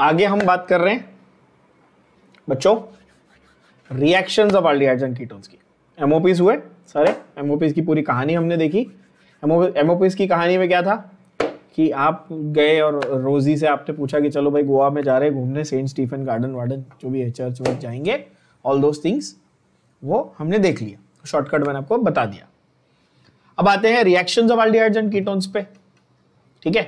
आगे हम बात कर रहे हैं बच्चों reaction of aldehydes and ketones की एमओपीज हुए सारे एमओपीज की पूरी कहानी हमने देखी एमओपीज की कहानी में क्या था कि आप गए और रोजी से आपने पूछा कि चलो भाई गोवा में जा रहे हैं घूमने सेंट स्टीफन गार्डन वार्डन जो भी है चर्च वर्च जाएंगे ऑल दोज थिंग्स वो हमने देख लिया शॉर्टकट मैंने आपको बता दिया अब आते हैं reaction of aldehydes and ketones पे ठीक है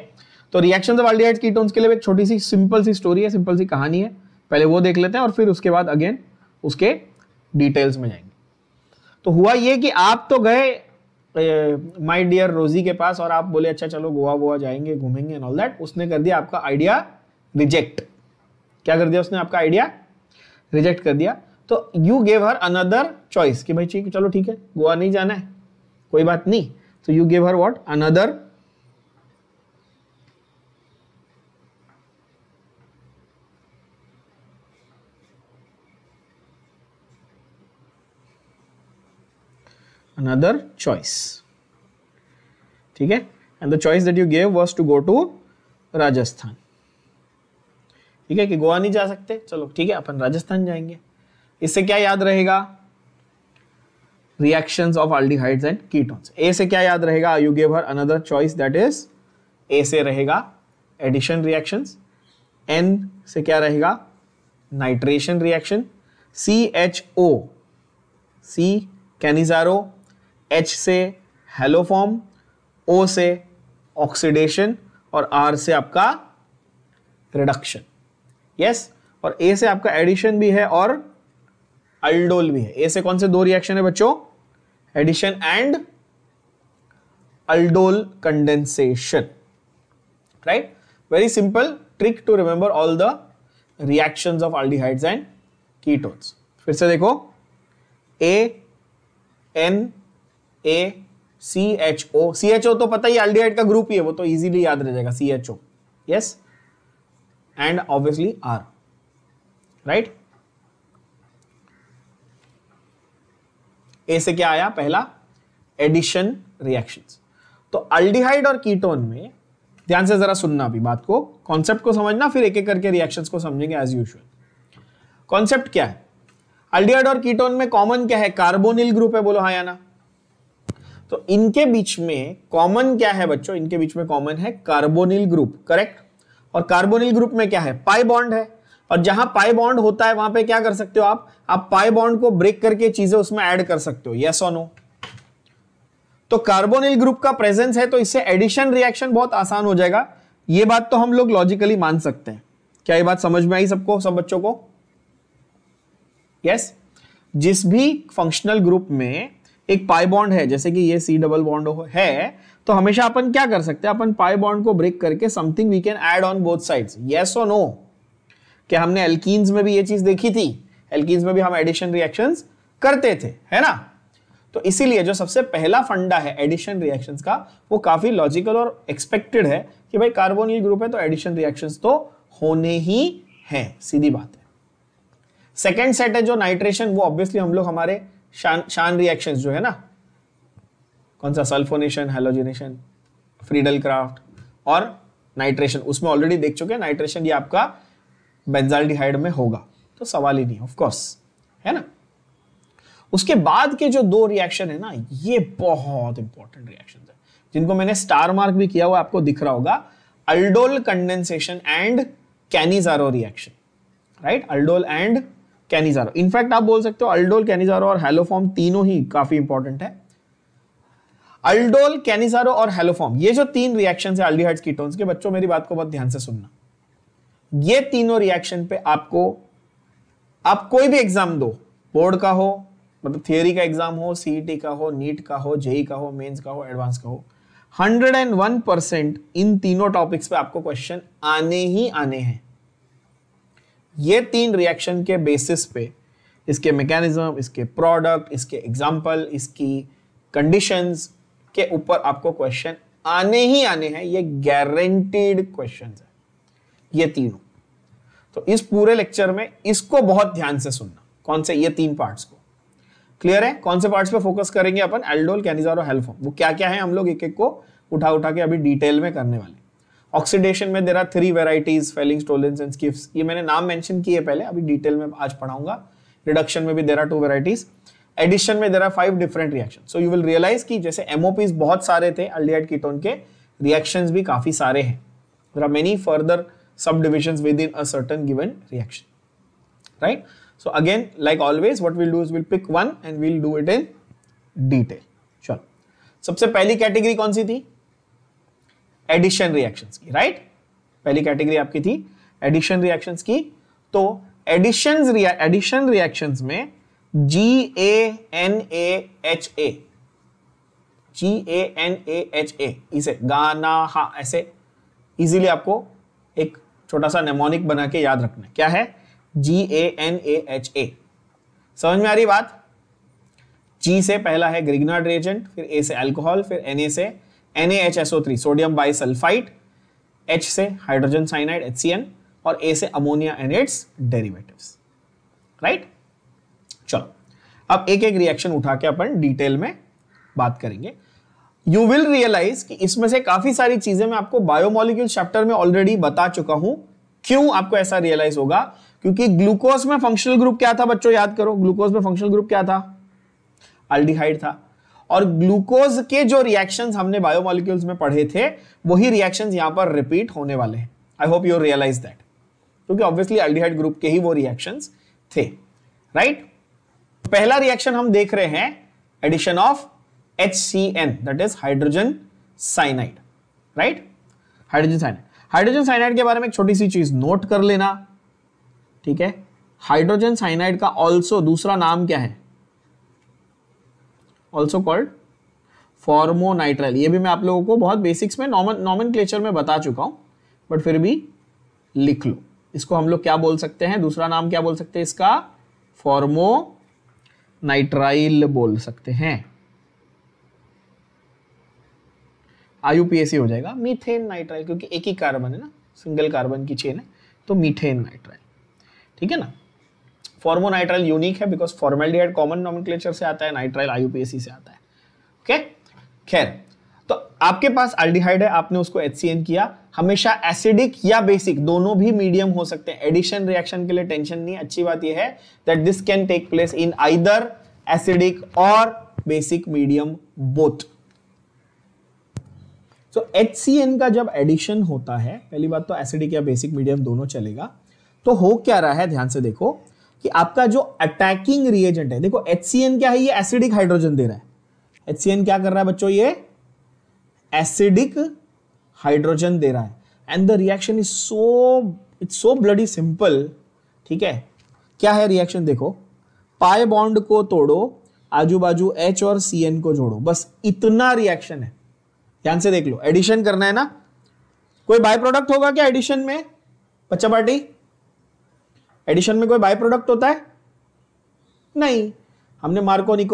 तो रिएक्शन ऑफ अल्डिहाइड कीटोन्स के लिए एक छोटी सी सिंपल सी स्टोरी है सिंपल सी कहानी है पहले वो देख लेते हैं और फिर उसके बाद अगेन उसके डिटेल्स में जाएंगे तो हुआ ये कि आप तो गए माय डियर रोजी के पास और आप बोले अच्छा चलो गोवा गोवा जाएंगे घूमेंगे एंड ऑल दैट उसने कर दिया आपका आइडिया रिजेक्ट क्या कर दिया उसने आपका आइडिया रिजेक्ट कर दिया तो you gave her another choice कि भाई ठीक चलो ठीक है गोवा नहीं जाना है कोई बात नहीं तो you gave her what another another choice theek hai and the choice that you gave was to go to rajasthan ठीक है कि गोवा नहीं जा सकते चलो ठीक है अपन राजस्थान जाएंगे इससे क्या याद रहेगा reactions of aldehydes and ketones A से क्या याद रहेगा you gave her another choice that is A से रहेगा एडिशन रिएक्शन एन से क्या रहेगा nitration reaction C H O C Cannizzaro H से हेलो फॉर्म ओ से ऑक्सीडेशन और आर से आपका रिडक्शन यस yes? और ए से आपका एडिशन भी है और अल्डोल भी है ए से कौन से दो रिएक्शन है बच्चों addition and aldol condensation right very simple trick to remember all the reactions of aldehydes and ketones फिर से देखो A N A C H O C H O तो पता ही एल्डिहाइड का ग्रुप ही है वो तो इजीली याद रह जाएगा C H O yes and obviously R right A से क्या आया पहला एडिशन रिएक्शंस तो अल्डिहाइड और कीटोन में ध्यान से जरा सुनना अभी बात को कॉन्सेप्ट को समझना फिर एक एक करके रिएक्शंस को समझेंगे एज यूजुअल कॉन्सेप्ट क्या है अल्डिहाइड और कीटोन में कॉमन क्या है कार्बोनिल ग्रुप है बोलो हाँ या ना तो इनके बीच में कॉमन क्या है बच्चों इनके बीच में कॉमन है कार्बोनिल ग्रुप करेक्ट और कार्बोनिल ग्रुप में क्या है पाई बॉन्ड है और जहां पाई बॉन्ड होता है वहां पे क्या कर सकते हो आप आप पाई बॉन्ड को ब्रेक करके चीजें उसमें ऐड कर सकते हो यस और नो तो कार्बोनिल ग्रुप का प्रेजेंस है तो इससे एडिशन रिएक्शन बहुत आसान हो जाएगा ये बात तो हम लोग लॉजिकली मान सकते हैं क्या ये बात समझ में आई सबको सब बच्चों को यस yes? जिस भी फंक्शनल ग्रुप में एक पाई बॉन्ड है जैसे कि ये सी डबल बॉन्ड है तो हमेशा अपन क्या कर सकते हैं अपन पाई बॉन्ड को ब्रेक करके something we can add on both side yes और नो कि हमने एल्कीन्स में भी ये चीज देखी थी एल्कीन्स में भी हम एडिशन रिएक्शंस करते थे है ना तो इसीलिए जो सबसे पहला फंडा है एडिशन रिएक्शंस का वो काफी लॉजिकल और एक्सपेक्टेड है कि भाई कार्बोनिल ग्रुप है तो एडिशन रिएक्शंस तो होने ही हैं सीधी बात है सेकेंड सेट है जो नाइट्रेशन वो ऑब्वियसली हम लोग हमारे शान शान रिएक्शंस जो है ना कौन सा सल्फोनेशन हेलोजिनेशन फ्रीडल क्राफ्ट और नाइट्रेशन उसमें ऑलरेडी देख चुके हैं नाइट्रेशन ये आपका बेंजाल्डिहाइड में होगा तो सवाल ही नहीं ऑफकोर्स है ना उसके बाद के जो दो रिएक्शन है ना ये बहुत इंपॉर्टेंट रिएक्शन है जिनको मैंने स्टार मार्क भी किया हुआ आपको दिख रहा होगा aldol condensation and Cannizzaro reaction right aldol and Cannizzaro in fact आप बोल सकते हो अल्डोल कैनिजारो और हेलोफॉर्म तीनों ही काफी इंपॉर्टेंट है अल्डोल कैनिजारो और हेलोफॉर्म ये जो तीन रिएक्शन है अल्डिहाइड्स कीटोन्स के बच्चों मेरी बात को बहुत ध्यान से सुनना ये तीनों रिएक्शन पे आपको आप कोई भी एग्जाम दो बोर्ड का हो मतलब थियोरी का एग्जाम हो सीईटी e का हो नीट का हो जेई e का हो मेंस का हो एडवांस का हो 101 परसेंट इन तीनों टॉपिक्स पे आपको क्वेश्चन आने ही आने हैं ये तीन रिएक्शन के बेसिस पे इसके मैकेनिज्म इसके प्रोडक्ट इसके एग्जाम्पल इसकी कंडीशंस के ऊपर आपको क्वेश्चन आने ही आने हैं ये गारंटीड क्वेश्चन है ये तीनों तो इस पूरे लेक्चर में इसको बहुत ध्यान से सुनना कौन से ये तीन पार्ट्स को क्लियर है कौन से पार्ट्स पे फोकस करेंगे अपन एल्डोल कैनिजारो और वो क्या क्या है हम लोग एक एक को उठा उठा के अभी डिटेल में करने वाले ऑक्सीडेशन में there are three varieties Fehling Tollens and Schiffs ये मैंने नाम मेंशन किए पहले अभी डिटेल में आज पढ़ाऊंगा रिडक्शन में भी there are two varieties addition में there are five different reaction so you will realise की जैसे एमओपी बहुत सारे थे अल्डिहाइड कीटोन के रिएक्शन भी काफी सारे हैं there are many further subdivision within at an given reaction right so again like always what will do is will pick one and will do it in detail चलो सबसे पहली category कौन सी थी एडिशन रिएक्शंस की right पहली category आपकी थी एडिशन रिएक्शंस की तो एडिशन एडिशन रिएक्शंस में G A N A H A G A N A H A इसे गाना हा ऐसे इजीली आपको एक छोटा सा नेमोनिक बना के याद रखना है क्या है जी ए एन ए एच ए समझ में आ रही बात जी से पहला है ग्रिगनाड रिएजेंट फिर ए से अल्कोहल फिर एन ए से NaHSO3 सोडियम बाइसल्फाइड H से हाइड्रोजन साइनाइड HCN और A से ammonia and its derivatives right चलो अब एक एक रिएक्शन उठा के अपन डिटेल में बात करेंगे यू विल रियलाइज कि इसमें से काफी सारी चीजें मैं आपको बायोमोलिक्यूल चैप्टर में ऑलरेडी बता चुका हूं क्यों आपको ऐसा रियलाइज होगा क्योंकि ग्लूकोज में फंक्शनल ग्रुप क्या था बच्चों याद करो ग्लूकोज में फंक्शनल ग्रुप क्या था अल्डिहाइड था और ग्लूकोज के जो रिएक्शन हमने बायोमोलिक्यूल्स में पढ़े थे वही रिएक्शन यहां पर रिपीट होने वाले हैं I hope you realise that क्योंकि ऑब्वियसली अल्डीहाइड ग्रुप के ही वो रिएक्शन थे राइट right? पहला रिएक्शन हम देख रहे हैं addition of H C N that is hydrogen cyanide right hydrogen cyanide hydrogen cyanide के बारे में एक छोटी सी चीज नोट कर लेना ठीक है हाइड्रोजन साइनाइड का ऑल्सो दूसरा नाम क्या है ऑल्सो कॉल्ड फॉर्मोनाइट्राइल ये भी मैं आप लोगों को बहुत बेसिक्स में नॉमन नॉमन में बता चुका हूँ बट फिर भी लिख लो इसको हम लोग क्या बोल सकते हैं दूसरा नाम क्या बोल सकते हैं इसका फॉर्मो नाइट्राइल बोल सकते हैं आयुपीएसी हो जाएगा मीथेन नाइट्राइल क्योंकि एक ही कार्बन है ना सिंगल कार्बन की चेन है तो मीथेन नाइट्राइल ठीक है ना फॉर्मोनाइट्राइल यूनिक है बिकॉज फॉर्मेल्डिहाइड कॉमन नॉमिक्लेचर से आता है नाइट्राइल आईयूपीएसी से आता है ओके खैर तो आपके पास अल्डिहाइड है आपने उसको HCN किया हमेशा एसिडिक या बेसिक दोनों भी मीडियम हो सकते हैं एडिशन रिएक्शन के लिए टेंशन नहीं अच्छी बात यह है that this can take place in either acidic or basic medium both so so, HCN का जब एडिशन होता है पहली बात तो एसिडिक या बेसिक मीडियम दोनों चलेगा तो हो क्या रहा है ध्यान से देखो कि आपका जो अटैकिंग रिएजेंट है देखो एच क्या है ये एसिडिक हाइड्रोजन दे रहा है एच क्या कर रहा है बच्चों ये एसिडिक हाइड्रोजन दे रहा है and the reaction is so it's so bloody simple ठीक है क्या है रिएक्शन देखो पाए बॉन्ड को तोड़ो आजू बाजू एच और सी एन को जोड़ो बस इतना रिएक्शन है ध्यान से देख लो एडिशन करना है ना कोई बाय प्रोडक्ट होगा क्या एडिशन में बच्चा पार्टी एडिशन में कोई बाय प्रोडक्ट होता है नहीं हमने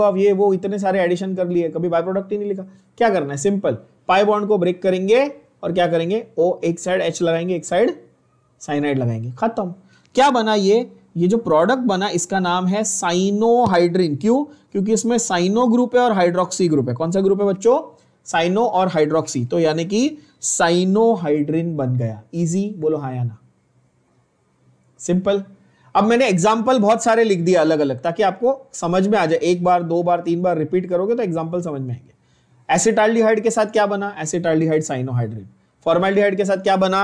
अब ये वो इतने सारे एडिशन कर लिए कभी बाय प्रोडक्ट ही नहीं लिखा क्या करना है सिंपल पाई बॉन्ड को ब्रेक करेंगे और क्या करेंगे ओ एक साइड एच लगाएंगे एक साइड साइनाइड लगाएंगे खत्म क्या बना ये ये जो प्रोडक्ट बना इसका नाम है साइनोहाइड्रिन क्यों क्योंकि इसमें साइनो ग्रुप है और हाइड्रोक्सी ग्रुप है कौन सा ग्रुप है बच्चों साइनो और हाइड्रोक्सी तो यानी कि साइनोहाइड्रिन बन गया इजी बोलो हाँ या ना सिंपल अब मैंने एग्जाम्पल बहुत सारे लिख दिया अलग अलग ताकि आपको समझ में आ जाए एक बार दो बार तीन बार रिपीट करोगे तो एग्जाम्पल समझ में आएंगे एसिटाल्डिहाइड के साथ क्या बना एसिटाल्डिहाइड साइनोहाइड्रेट फॉर्मेल्डिहाइड के साथ क्या बना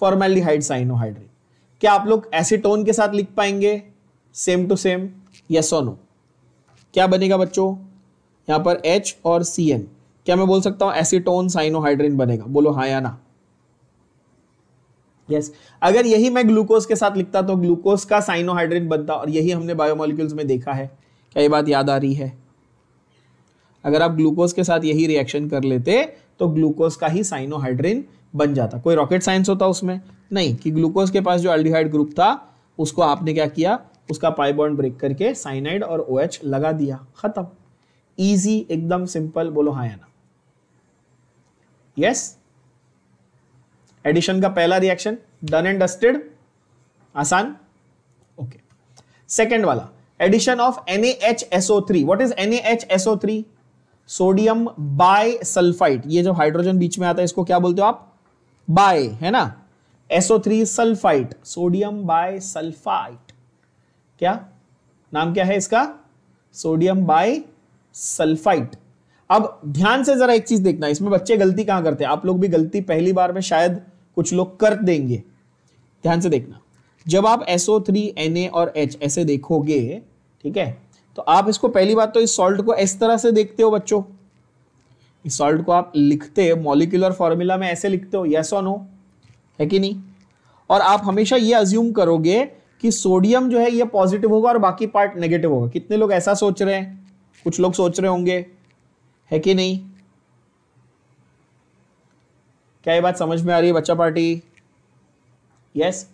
फॉर्मेल्डिहाइड साइनोहाइड्रेट क्या आप लोग एसिटोन के साथ लिख पाएंगे सेम टू सेम यस और नो क्या बनेगा बच्चों यहां पर H और सी क्या मैं बोल सकता हूं एसिटोन साइनोहाइड्रेट बनेगा बोलो हाँ या ना yes. अगर यही मैं ग्लूकोज के साथ लिखता तो ग्लूकोज का साइनोहाइड्रेट बनता और यही हमने बायोमोलिक्यूल्स में देखा है क्या ये बात याद आ रही है अगर आप ग्लूकोज के साथ यही रिएक्शन कर लेते तो ग्लूकोज का ही साइनोहाइड्रेन बन जाता कोई रॉकेट साइंस होता उसमें नहीं कि ग्लूकोज के पास जो अल्डिहाइड ग्रुप था उसको आपने क्या किया उसका पाइबॉन्ड ब्रेक करके साइनाइड और ओ OH लगा दिया खत्म इजी एकदम सिंपल बोलो हाँ ना यस yes? एडिशन का पहला रिएक्शन डन एंड डस्टेड आसान ओके सेकेंड वाला addition of N H three what is three sodium bisulphite ये जो हाइड्रोजन बीच में आता है इसको क्या बोलते हो आप बाय है ना S O three sulphite sodium bisulphite क्या नाम क्या है इसका सोडियम बाय सल्फाइट अब ध्यान से जरा एक चीज देखना इसमें बच्चे गलती कहां करते हैं आप लोग भी गलती पहली बार में शायद कुछ लोग कर देंगे ध्यान से देखना जब आप SO3 Na और H ऐसे देखोगे ठीक है तो आप इसको पहली बात तो इस सॉल्ट को इस तरह से देखते हो बच्चों इस सॉल्ट को आप लिखते मॉलिकुलर फॉर्मूला में ऐसे लिखते हो यस ऑन नो है कि नहीं और आप हमेशा ये अज्यूम करोगे कि सोडियम जो है ये पॉजिटिव होगा और बाकी पार्ट नेगेटिव होगा कितने लोग ऐसा सोच रहे हैं कुछ लोग सोच रहे होंगे है कि नहीं क्या ये बात समझ में आ रही है बच्चा पार्टी यस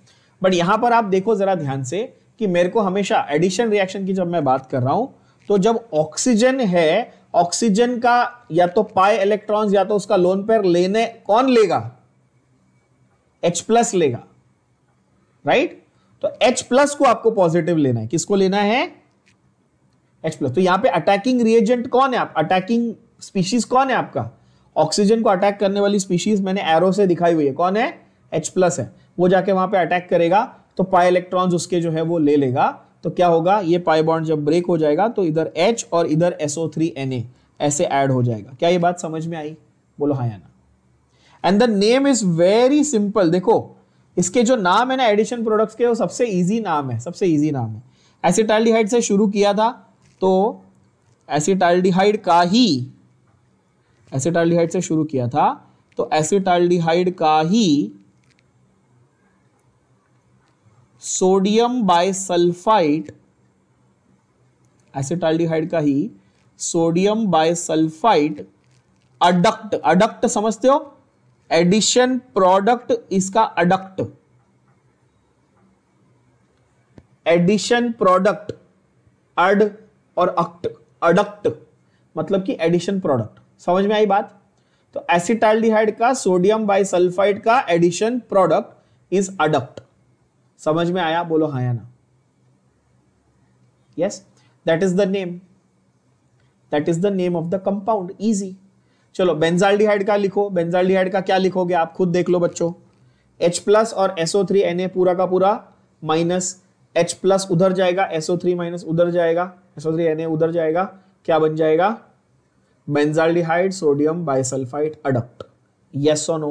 बट यहां पर आप देखो ज़रा ध्यान से कि मेरे को हमेशा एडिशन रिएक्शन की जब मैं बात कर रहा हूं तो जब ऑक्सीजन है ऑक्सीजन का या तो पाए इलेक्ट्रॉन्स या तो उसका लोन पेयर लेने कौन लेगा H प्लस लेगा राइट right? तो H प्लस को आपको पॉजिटिव लेना है किसको लेना है H प्लस तो यहां पे अटैकिंग रिएजेंट कौन है आप अटैकिंग स्पीशीज कौन है आपका ऑक्सीजन को अटैक करने वाली स्पीशीज मैंने एरो से दिखाई हुई है कौन है एच प्लस है वो जाके वहां पे अटैक करेगा तो पाई इलेक्ट्रॉन्स उसके जो है वो ले लेगा तो क्या होगा ये पाई बॉन्ड जब ब्रेक हो जाएगा तो इधर एच और इधर एसओ थ्री एन ए ऐसे एड हो जाएगा क्या ये बात समझ में आई बोलो हाँ ना and the name is very simple देखो इसके जो नाम है ना एडिशन प्रोडक्ट्स के वो सबसे ईजी नाम है सबसे ईजी नाम है एसिटाल्डिहाइड से शुरू किया था तो एसिटाल्डिहाइड का ही एसिटाल्डिहाइड से शुरू किया था तो एसिटाल्डिहाइड का ही सोडियम बाइसल्फाइट एसिटाल्डिहाइड का ही सोडियम बाइसल्फाइट अडक्ट अडक्ट समझते हो एडिशन प्रोडक्ट इसका अडक्ट एडिशन प्रोडक्ट अड और अक्ट अडक्ट मतलब कि एडिशन प्रोडक्ट समझ में आई बात तो एसिटाइल्डिहाइड का सोडियम बाइसल्फाइड का एडिशन प्रोडक्ट इज अडप्ट समझ में आया बोलो हाँ या ना yes that is the name that is the name of the compound easy चलो बेंजाल्डिहाइड का लिखो बेंजाल्डिहाइड का क्या लिखोगे आप खुद देख लो बच्चों एच प्लस और एसओ थ्री एन ए पूरा का पूरा माइनस एच प्लस उधर जाएगा एसओ थ्री माइनस उधर जाएगा एसओ थ्री एन ए उधर जाएगा क्या बन जाएगा benzaldehyde sodium bisulfite adduct yes or no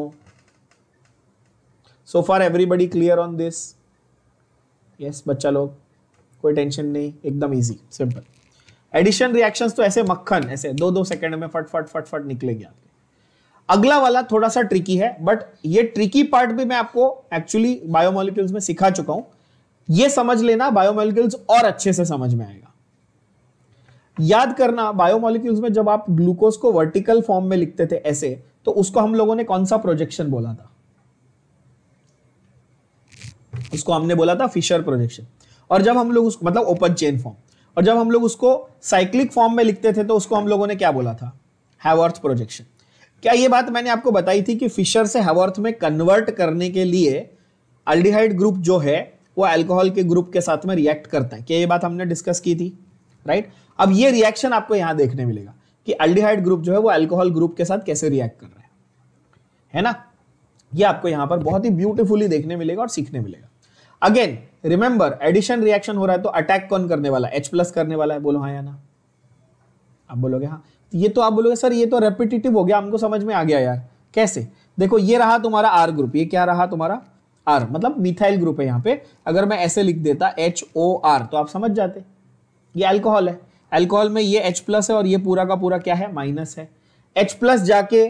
so far everybody clear on this yes बच्चा लोग कोई टेंशन नहीं एकदम इजी सिंपल एडिशन रिएक्शंस तो ऐसे मक्खन ऐसे दो दो सेकंड में फट फट फट फट निकलेंगे आपके अगला वाला थोड़ा सा ट्रिकी है बट ये ट्रिकी पार्ट भी मैं आपको एक्चुअली बायोमोलिक्यूल्स में सिखा चुका हूं ये समझ लेना बायोमोलिक्यूल्स और अच्छे से समझ में आएगा याद करना बायोमोलिक्यूल्स में जब आप ग्लूकोज को वर्टिकल फॉर्म में लिखते थे ऐसे तो उसको हम लोगों ने कौन सा प्रोजेक्शन बोला था उसको हमने बोला था फिशर प्रोजेक्शन मतलब और जब हम लोग उसको मतलब ओपन चेन फॉर्म और जब हम लोग उसको साइक्लिक फॉर्म में लिखते थे तो उसको हम लोगों ने क्या बोला था हैवर्थ प्रोजेक्शन क्या ये बात मैंने आपको बताई थी कि फिशर से हैवर्थ में कन्वर्ट करने के लिए अल्डिहाइड ग्रुप जो है वो अल्कोहल के ग्रुप के साथ में रिएक्ट करता है क्या ये बात हमने डिस्कस की थी राइट right? अब ये रिएक्शन आपको यहां देखने मिलेगा कि एल्डिहाइड ग्रुप जो है वो एल्कोहल ग्रुप के साथ कैसे रिएक्ट कर रहा है है ना ये आपको यहां पर बहुत ही ब्यूटीफुली देखने मिलेगा और सीखने मिलेगा अगेन रिमेंबर एडिशन रिएक्शन हो रहा है तो अटैक कौन करने वाला एच प्लस करने वाला है बोलो हाँ या ना आप बोलोगे हाँ ये तो आप बोलोगे सर ये तो रेपिटेटिव हो गया हमको समझ में आ गया यार कैसे देखो ये रहा तुम्हारा आर ग्रुप ये क्या रहा तुम्हारा आर मतलब मिथाइल ग्रुप है यहाँ पे अगर मैं ऐसे लिख देता एच ओ आर तो आप समझ जाते ये अल्कोहल है अल्कोहल में ये H प्लस है और ये पूरा का पूरा क्या है माइनस है H प्लस जाके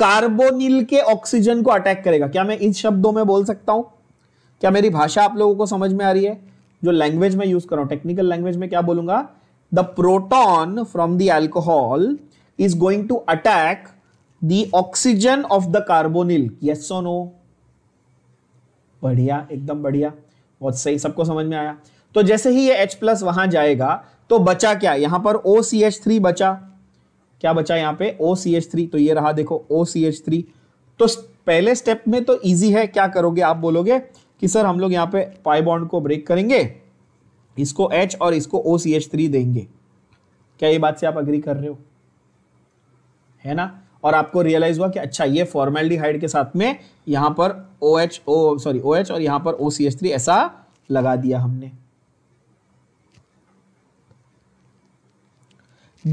कार्बोनिल के ऑक्सीजन को अटैक करेगा क्या मैं इन शब्दों में बोल सकता हूं क्या मेरी भाषा आप लोगों को समझ में आ रही है जो लैंग्वेज में यूज कर रहा हूं टेक्निकल लैंग्वेज में क्या बोलूंगा the proton from the alcohol is going to attack the oxygen of the carbonyl yes और नो बढ़िया एकदम बढ़िया बहुत सही सबको समझ में आया तो जैसे ही ये H प्लस वहां जाएगा तो बचा क्या यहां पर ओ सी एच थ्री बचा क्या बचा यहां पे ओ सी एच थ्री तो ये रहा देखो ओ सी एच थ्री तो पहले स्टेप में तो इजी है क्या करोगे आप बोलोगे कि सर हम लोग यहाँ पे पाई बॉन्ड को ब्रेक करेंगे इसको एच और इसको ओ सी एच थ्री देंगे क्या ये बात से आप अग्री कर रहे हो है ना और आपको रियलाइज हुआ कि अच्छा ये फॉर्मेलिटी के साथ में यहां पर O H O sorry O H और यहां पर ओ सी एच थ्री ऐसा लगा दिया हमने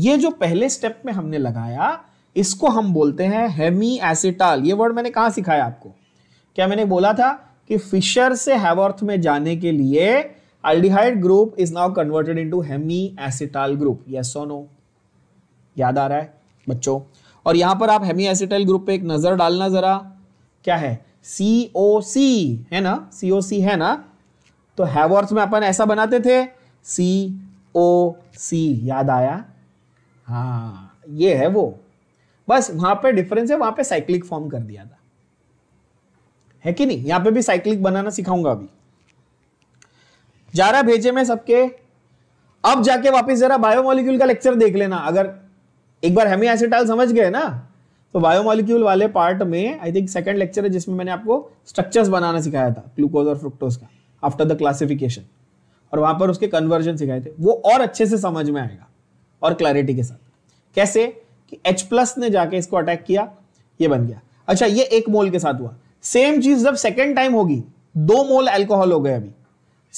ये जो पहले स्टेप में हमने लगाया इसको हम बोलते हैं हेमी एसिटाल ये वर्ड मैंने कहा सिखाया आपको क्या मैंने बोला था कि फिशर से हैवर्थ में जाने के लिए aldehyde group is now converted into hemiacetal group yes no याद आ रहा है बच्चों और यहां पर आप हेमी एसिटाइल ग्रुप पे एक नजर डालना जरा क्या है सी ओ सी है ना सी ओ सी है ना तो हैवर्थ में अपन ऐसा बनाते थे सी ओ सी याद आया हाँ ये है वो बस वहां पे डिफरेंस है वहां पे साइक्लिक फॉर्म कर दिया था है कि नहीं यहाँ पे भी साइक्लिक बनाना सिखाऊंगा अभी जारा भेजे में सबके अब जाके वापस जरा बायोमोलिक्यूल का लेक्चर देख लेना अगर एक बार हेमी एसिटाल समझ गए ना तो बायोमोलिक्यूल वाले पार्ट में आई थिंक सेकंड लेक्चर है जिसमें मैंने आपको स्ट्रक्चर्स बनाना सिखाया था ग्लूकोज और फ्रुक्टोज का आफ्टर द क्लासिफिकेशन और वहां पर उसके कन्वर्जन सिखाए थे वो और अच्छे से समझ में आएगा और क्लैरिटी के साथ कैसे कि H प्लस ने जाके इसको अटैक किया ये बन गया अच्छा ये एक मोल के साथ हुआ सेम चीज जब सेकेंड टाइम होगी दो मोल एल्कोहल हो गए अभी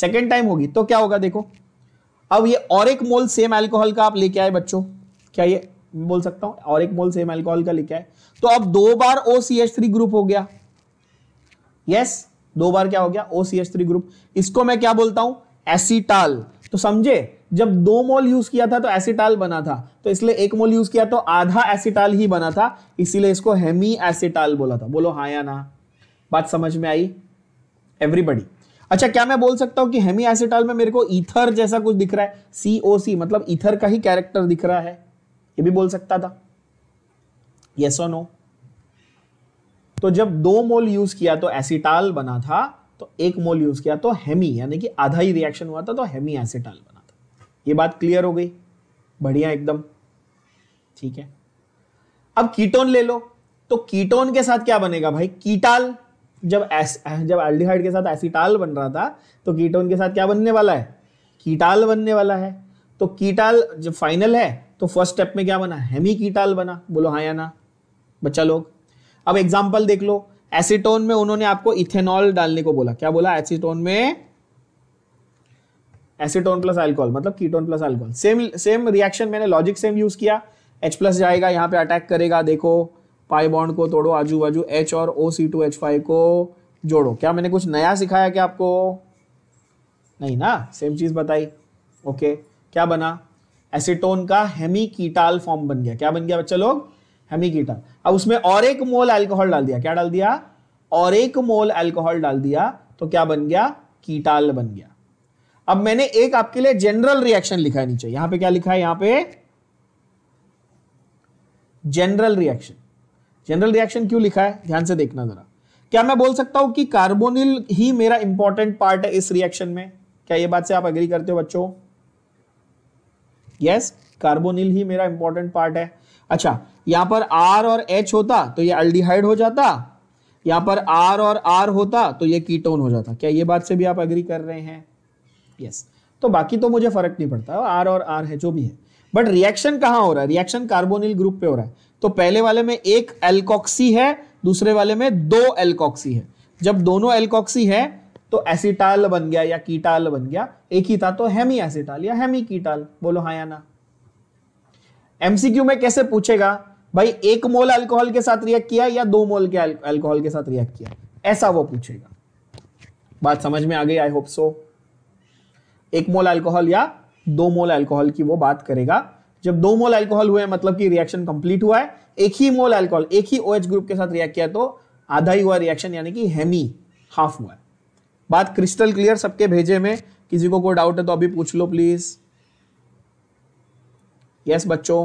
सेकेंड टाइम होगी तो क्या होगा देखो अब ये और एक मोल सेम एल्कोहल का आप लेके आए बच्चों क्या ये बोल सकता हूं और एक मोल सेम एल्कोहल का लेके आए तो अब दो बार ओ ग्रुप हो गया यस yes, दो बार क्या हो गया ओ ग्रुप इसको मैं क्या बोलता हूं एसिटाल तो समझे जब दो मोल यूज किया था तो एसिटाल बना था तो इसलिए एक मोल यूज किया तो आधा एसिटाल ही बना था इसीलिए इसको हेमी एसिटाल बोला था बोलो हाँ या ना बात समझ में आई एवरीबडी अच्छा क्या मैं बोल सकता हूं कि हेमी एसिटाल में मेरे को ईथर जैसा कुछ दिख रहा है सीओ सी मतलब ईथर का ही कैरेक्टर दिख रहा है ये भी बोल सकता था यस और नो तो जब दो मोल यूज किया तो एसिटाल बना था तो एक मोल यूज किया तो हेमी यानी कि आधा ही रिएक्शन हुआ था तो हेमी एसिटाल बना ये बात क्लियर हो गई बढ़िया एकदम ठीक है अब कीटोन ले लो तो कीटोन के साथ क्या बनेगा भाई कीटाल जब एस जब एल्डिहाइड के साथ एसिटाल बन रहा था तो कीटोन के साथ क्या बनने वाला है कीटाल बनने वाला है तो कीटाल जब फाइनल है तो फर्स्ट स्टेप में क्या बना हेमी कीटाल बना बोलो हाँ या ना बच्चा लोग अब एग्जाम्पल देख लो एसीटोन में उन्होंने आपको इथेनॉल डालने को बोला क्या बोला एसीटोन में एसिटोन प्लस एल्कोहल मतलब ketone plus alcohol same same reaction मैंने लॉजिक सेम यूज किया एच प्लस जाएगा यहाँ पे अटैक करेगा देखो पाई बॉन्ड को तोड़ो आजू बाजू एच और O C two H five को जोड़ो क्या मैंने कुछ नया सिखाया क्या आपको नहीं ना सेम चीज बताई ओके क्या बना एसिटोन का कीटाल फॉर्म बन गया क्या बन गया बच्चा लोग कीटाल अब उसमें और एक मोल एल्कोहल डाल दिया क्या डाल दिया और एक मोल एल्कोहल डाल दिया तो क्या बन गया कीटाल बन गया अब मैंने एक आपके लिए जनरल रिएक्शन लिखा है नीचे यहां पे क्या लिखा है यहां पे जनरल रिएक्शन जनरल रिएक्शन क्यों लिखा है ध्यान से देखना जरा क्या मैं बोल सकता हूं कि कार्बोनिल ही मेरा इंपॉर्टेंट पार्ट है इस रिएक्शन में क्या ये बात से आप एग्री करते हो बच्चों यस yes, कार्बोनिल ही मेरा इंपॉर्टेंट पार्ट है अच्छा यहां पर आर और एच होता तो ये अल्डिहाइड हो जाता यहां पर आर और आर होता तो ये कीटोन हो जाता क्या ये बात से भी आप एग्री कर रहे हैं यस तो बाकी तो मुझे फर्क नहीं पड़ता आर और आर है जो भी है बट रिएक्शन कहाँ हो रहा है रिएक्शन कार्बोनिल ग्रुप पे हो रहा है तो पहले वाले में एक एल्कॉक्सी है दूसरे वाले में दो एल्कॉक्सी है जब दोनों एल्कॉक्सी है तो एसिटाल बन गया या कीटाल बन गया एक ही था तो हेमी एसिटाल या हेमी कीटाल बोलो हाँ या ना एमसीक्यू में कैसे पूछेगा भाई एक मोल अल्कोहल के साथ रिएक्ट किया या दो मोल के अल्कोहल के साथ रिएक्ट किया ऐसा वो पूछेगा बात समझ में आ गई आई होप सो एक मोल अल्कोहल या दो मोल अल्कोहल की वो बात करेगा जब दो मोल अल्कोहल हुए मतलब कि रिएक्शन कंप्लीट हुआ है एक ही मोल अल्कोहल एक ही OH ग्रुप के साथ रिएक्ट किया तो आधा ही हुआ रिएक्शन यानी कि हेमी हाफ हुआ है बात क्रिस्टल क्लियर सबके भेजे में किसी को कोई डाउट है तो अभी पूछ लो प्लीज यस बच्चों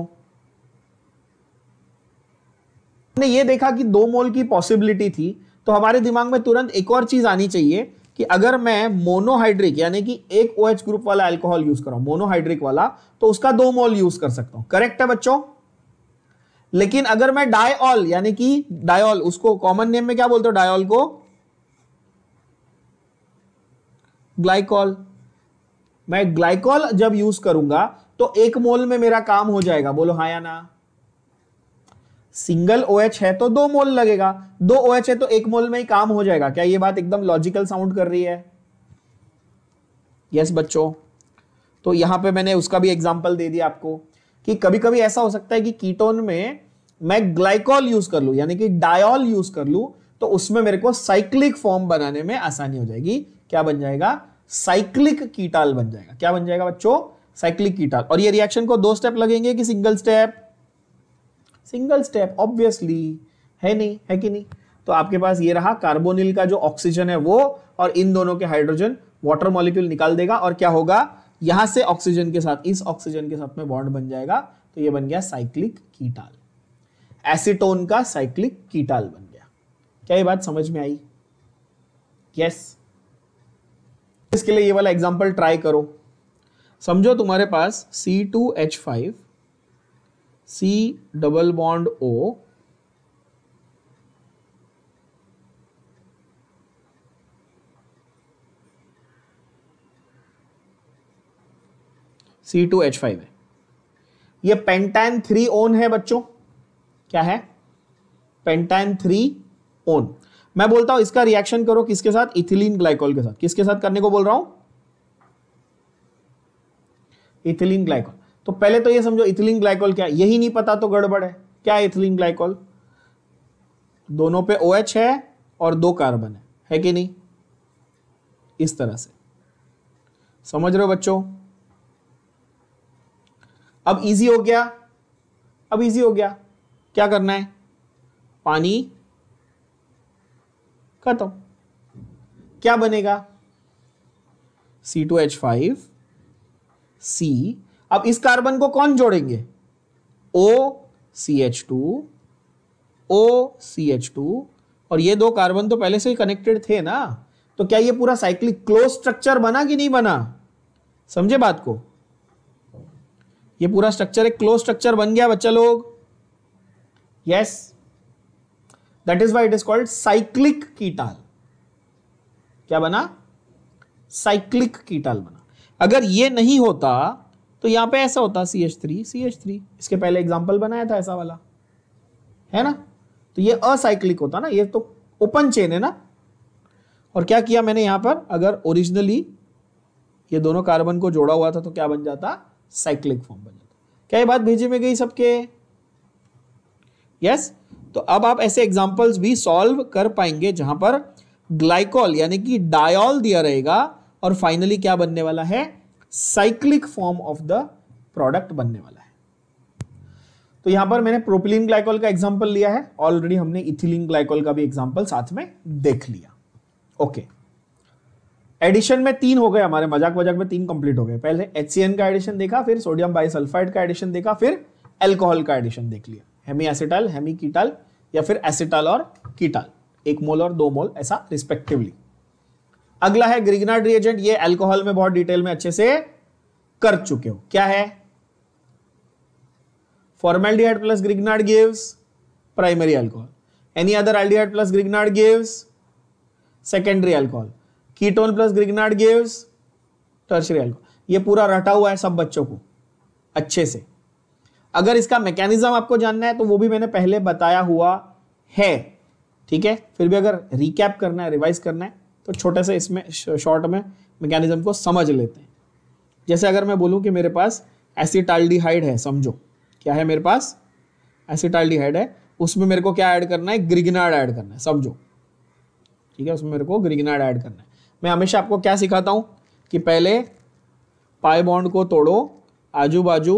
ने ये देखा कि दो मोल की पॉसिबिलिटी थी तो हमारे दिमाग में तुरंत एक और चीज आनी चाहिए कि अगर मैं मोनोहाइड्रिक यानी कि एक ओ OH ग्रुप वाला अल्कोहल यूज करूं मोनोहाइड्रिक वाला तो उसका दो मोल यूज कर सकता हूं करेक्ट है बच्चों लेकिन अगर मैं डायऑल यानी कि डायऑल उसको कॉमन नेम में क्या बोलते हो डायऑल को ग्लाइकॉल मैं ग्लाइकॉल जब यूज करूंगा तो एक मोल में मेरा काम हो जाएगा बोलो हाँ या ना सिंगल ओ OH है तो दो मोल लगेगा दो ओ OH है तो एक मोल में ही काम हो जाएगा क्या ये बात एकदम लॉजिकल साउंड कर रही है यस yes, बच्चों तो यहां पे मैंने उसका भी एग्जांपल दे दिया आपको कि कभी कभी ऐसा हो सकता है कि कीटोन में मैं ग्लाइकॉल यूज कर लू यानी कि डायोल यूज कर लू तो उसमें मेरे को साइक्लिक फॉर्म बनाने में आसानी हो जाएगी क्या बन जाएगा साइक्लिक कीटाल बन जाएगा क्या बन जाएगा बच्चों साइक्लिक कीटाल और ये रिएक्शन को दो स्टेप लगेंगे कि single step single step obviously है नहीं है कि नहीं तो आपके पास ये रहा कार्बोनिल का जो ऑक्सीजन है वो और इन दोनों के हाइड्रोजन वाटर मॉलिक्यूल निकाल देगा और क्या होगा यहां से ऑक्सीजन के साथ इस ऑक्सीजन के साथ में बॉन्ड बन जाएगा तो ये बन गया साइक्लिक कीटाल एसिटोन का साइक्लिक कीटाल बन गया क्या ये बात समझ में आई यस yes. इसके लिए ये वाला एग्जांपल ट्राई करो समझो तुम्हारे पास C two H five C double bond O C two H five है यह पेंटाइन थ्री ओन है बच्चों क्या है पेंटाइन थ्री ओन मैं बोलता हूं इसका रिएक्शन करो किसके साथ इथिलीन ग्लाइकॉल के साथ किसके साथ करने को बोल रहा हूं इथिलीन ग्लाइकॉल तो पहले तो ये समझो इथिलीन ग्लाइकोल क्या यही नहीं पता तो गड़बड़ है क्या है ग्लाइकोल दोनों पे ओ है और दो कार्बन है है कि नहीं इस तरह से समझ रहे हो बच्चों अब इजी हो गया अब इजी हो गया क्या करना है पानी खत्म क्या बनेगा C two H five C अब इस कार्बन को कौन जोड़ेंगे O C H two O C H two और ये दो कार्बन तो पहले से ही कनेक्टेड थे ना तो क्या ये पूरा साइक्लिक क्लोज स्ट्रक्चर बना कि नहीं बना समझे बात को ये पूरा स्ट्रक्चर एक क्लोज स्ट्रक्चर बन गया बच्चा लोग yes that is why it is called cyclic ketal क्या बना साइक्लिक कीटाल बना अगर ये नहीं होता तो यहाँ पे ऐसा होता C H three C H three इसके पहले एग्जाम्पल बनाया था ऐसा वाला है ना तो ये असाइक्लिक होता ना ये तो ओपन चेन है ना और क्या किया मैंने यहाँ पर अगर ओरिजिनली ये दोनों कार्बन को जोड़ा हुआ था तो क्या बन जाता साइक्लिक फॉर्म बन जाता क्या ये बात भेजी में गई सबके यस तो अब आप ऐसे एग्जाम्पल्स भी सॉल्व कर पाएंगे जहां पर ग्लाइकॉल यानी कि डायल दिया रहेगा और फाइनली क्या बनने वाला है cyclic form of the product बनने वाला है तो यहां पर मैंने प्रोपिलीन ग्लाइकोल का एग्जाम्पल लिया है ऑलरेडी हमने इथिलीन ग्लाइकोल का भी एग्जाम्पल साथ में देख लिया ओके okay. एडिशन में तीन हो गए हमारे मजाक वजाक में तीन कंप्लीट हो गए पहले एच का एडिशन देखा फिर सोडियम बाइसल्फाइड का एडिशन देखा फिर एल्कोहल का एडिशन देख लिया हेमी एसिटाल हेमी कीटाल या फिर एसिटाल और कीटाल एक मोल और दो मोल ऐसा रिस्पेक्टिवली अगला है ग्रिगनाड रिएजेंट ये अल्कोहल में बहुत डिटेल में अच्छे से कर चुके हो क्या है formaldehyde plus Grignard gives primary alcohol any other aldehyde plus Grignard gives secondary alcohol ketone plus Grignard gives tertiary alcohol ये पूरा रटा हुआ है सब बच्चों को अच्छे से अगर इसका मैकेनिज्म आपको जानना है तो वो भी मैंने पहले बताया हुआ है ठीक है फिर भी अगर रिकैप करना है रिवाइज करना है तो छोटे से इसमें शॉर्ट में मैकेनिज्म को समझ लेते हैं जैसे अगर मैं बोलूं कि मेरे पास एसिटाल्डिहाइड है समझो क्या है मेरे पास एसिटाल्डिहाइड है उसमें मेरे को क्या ऐड करना है ग्रिगनाड ऐड करना है समझो ठीक है उसमें मेरे को ग्रिगनाड ऐड करना है मैं हमेशा आपको क्या सिखाता हूँ कि पहले पाई बॉन्ड को तोड़ो आजू बाजू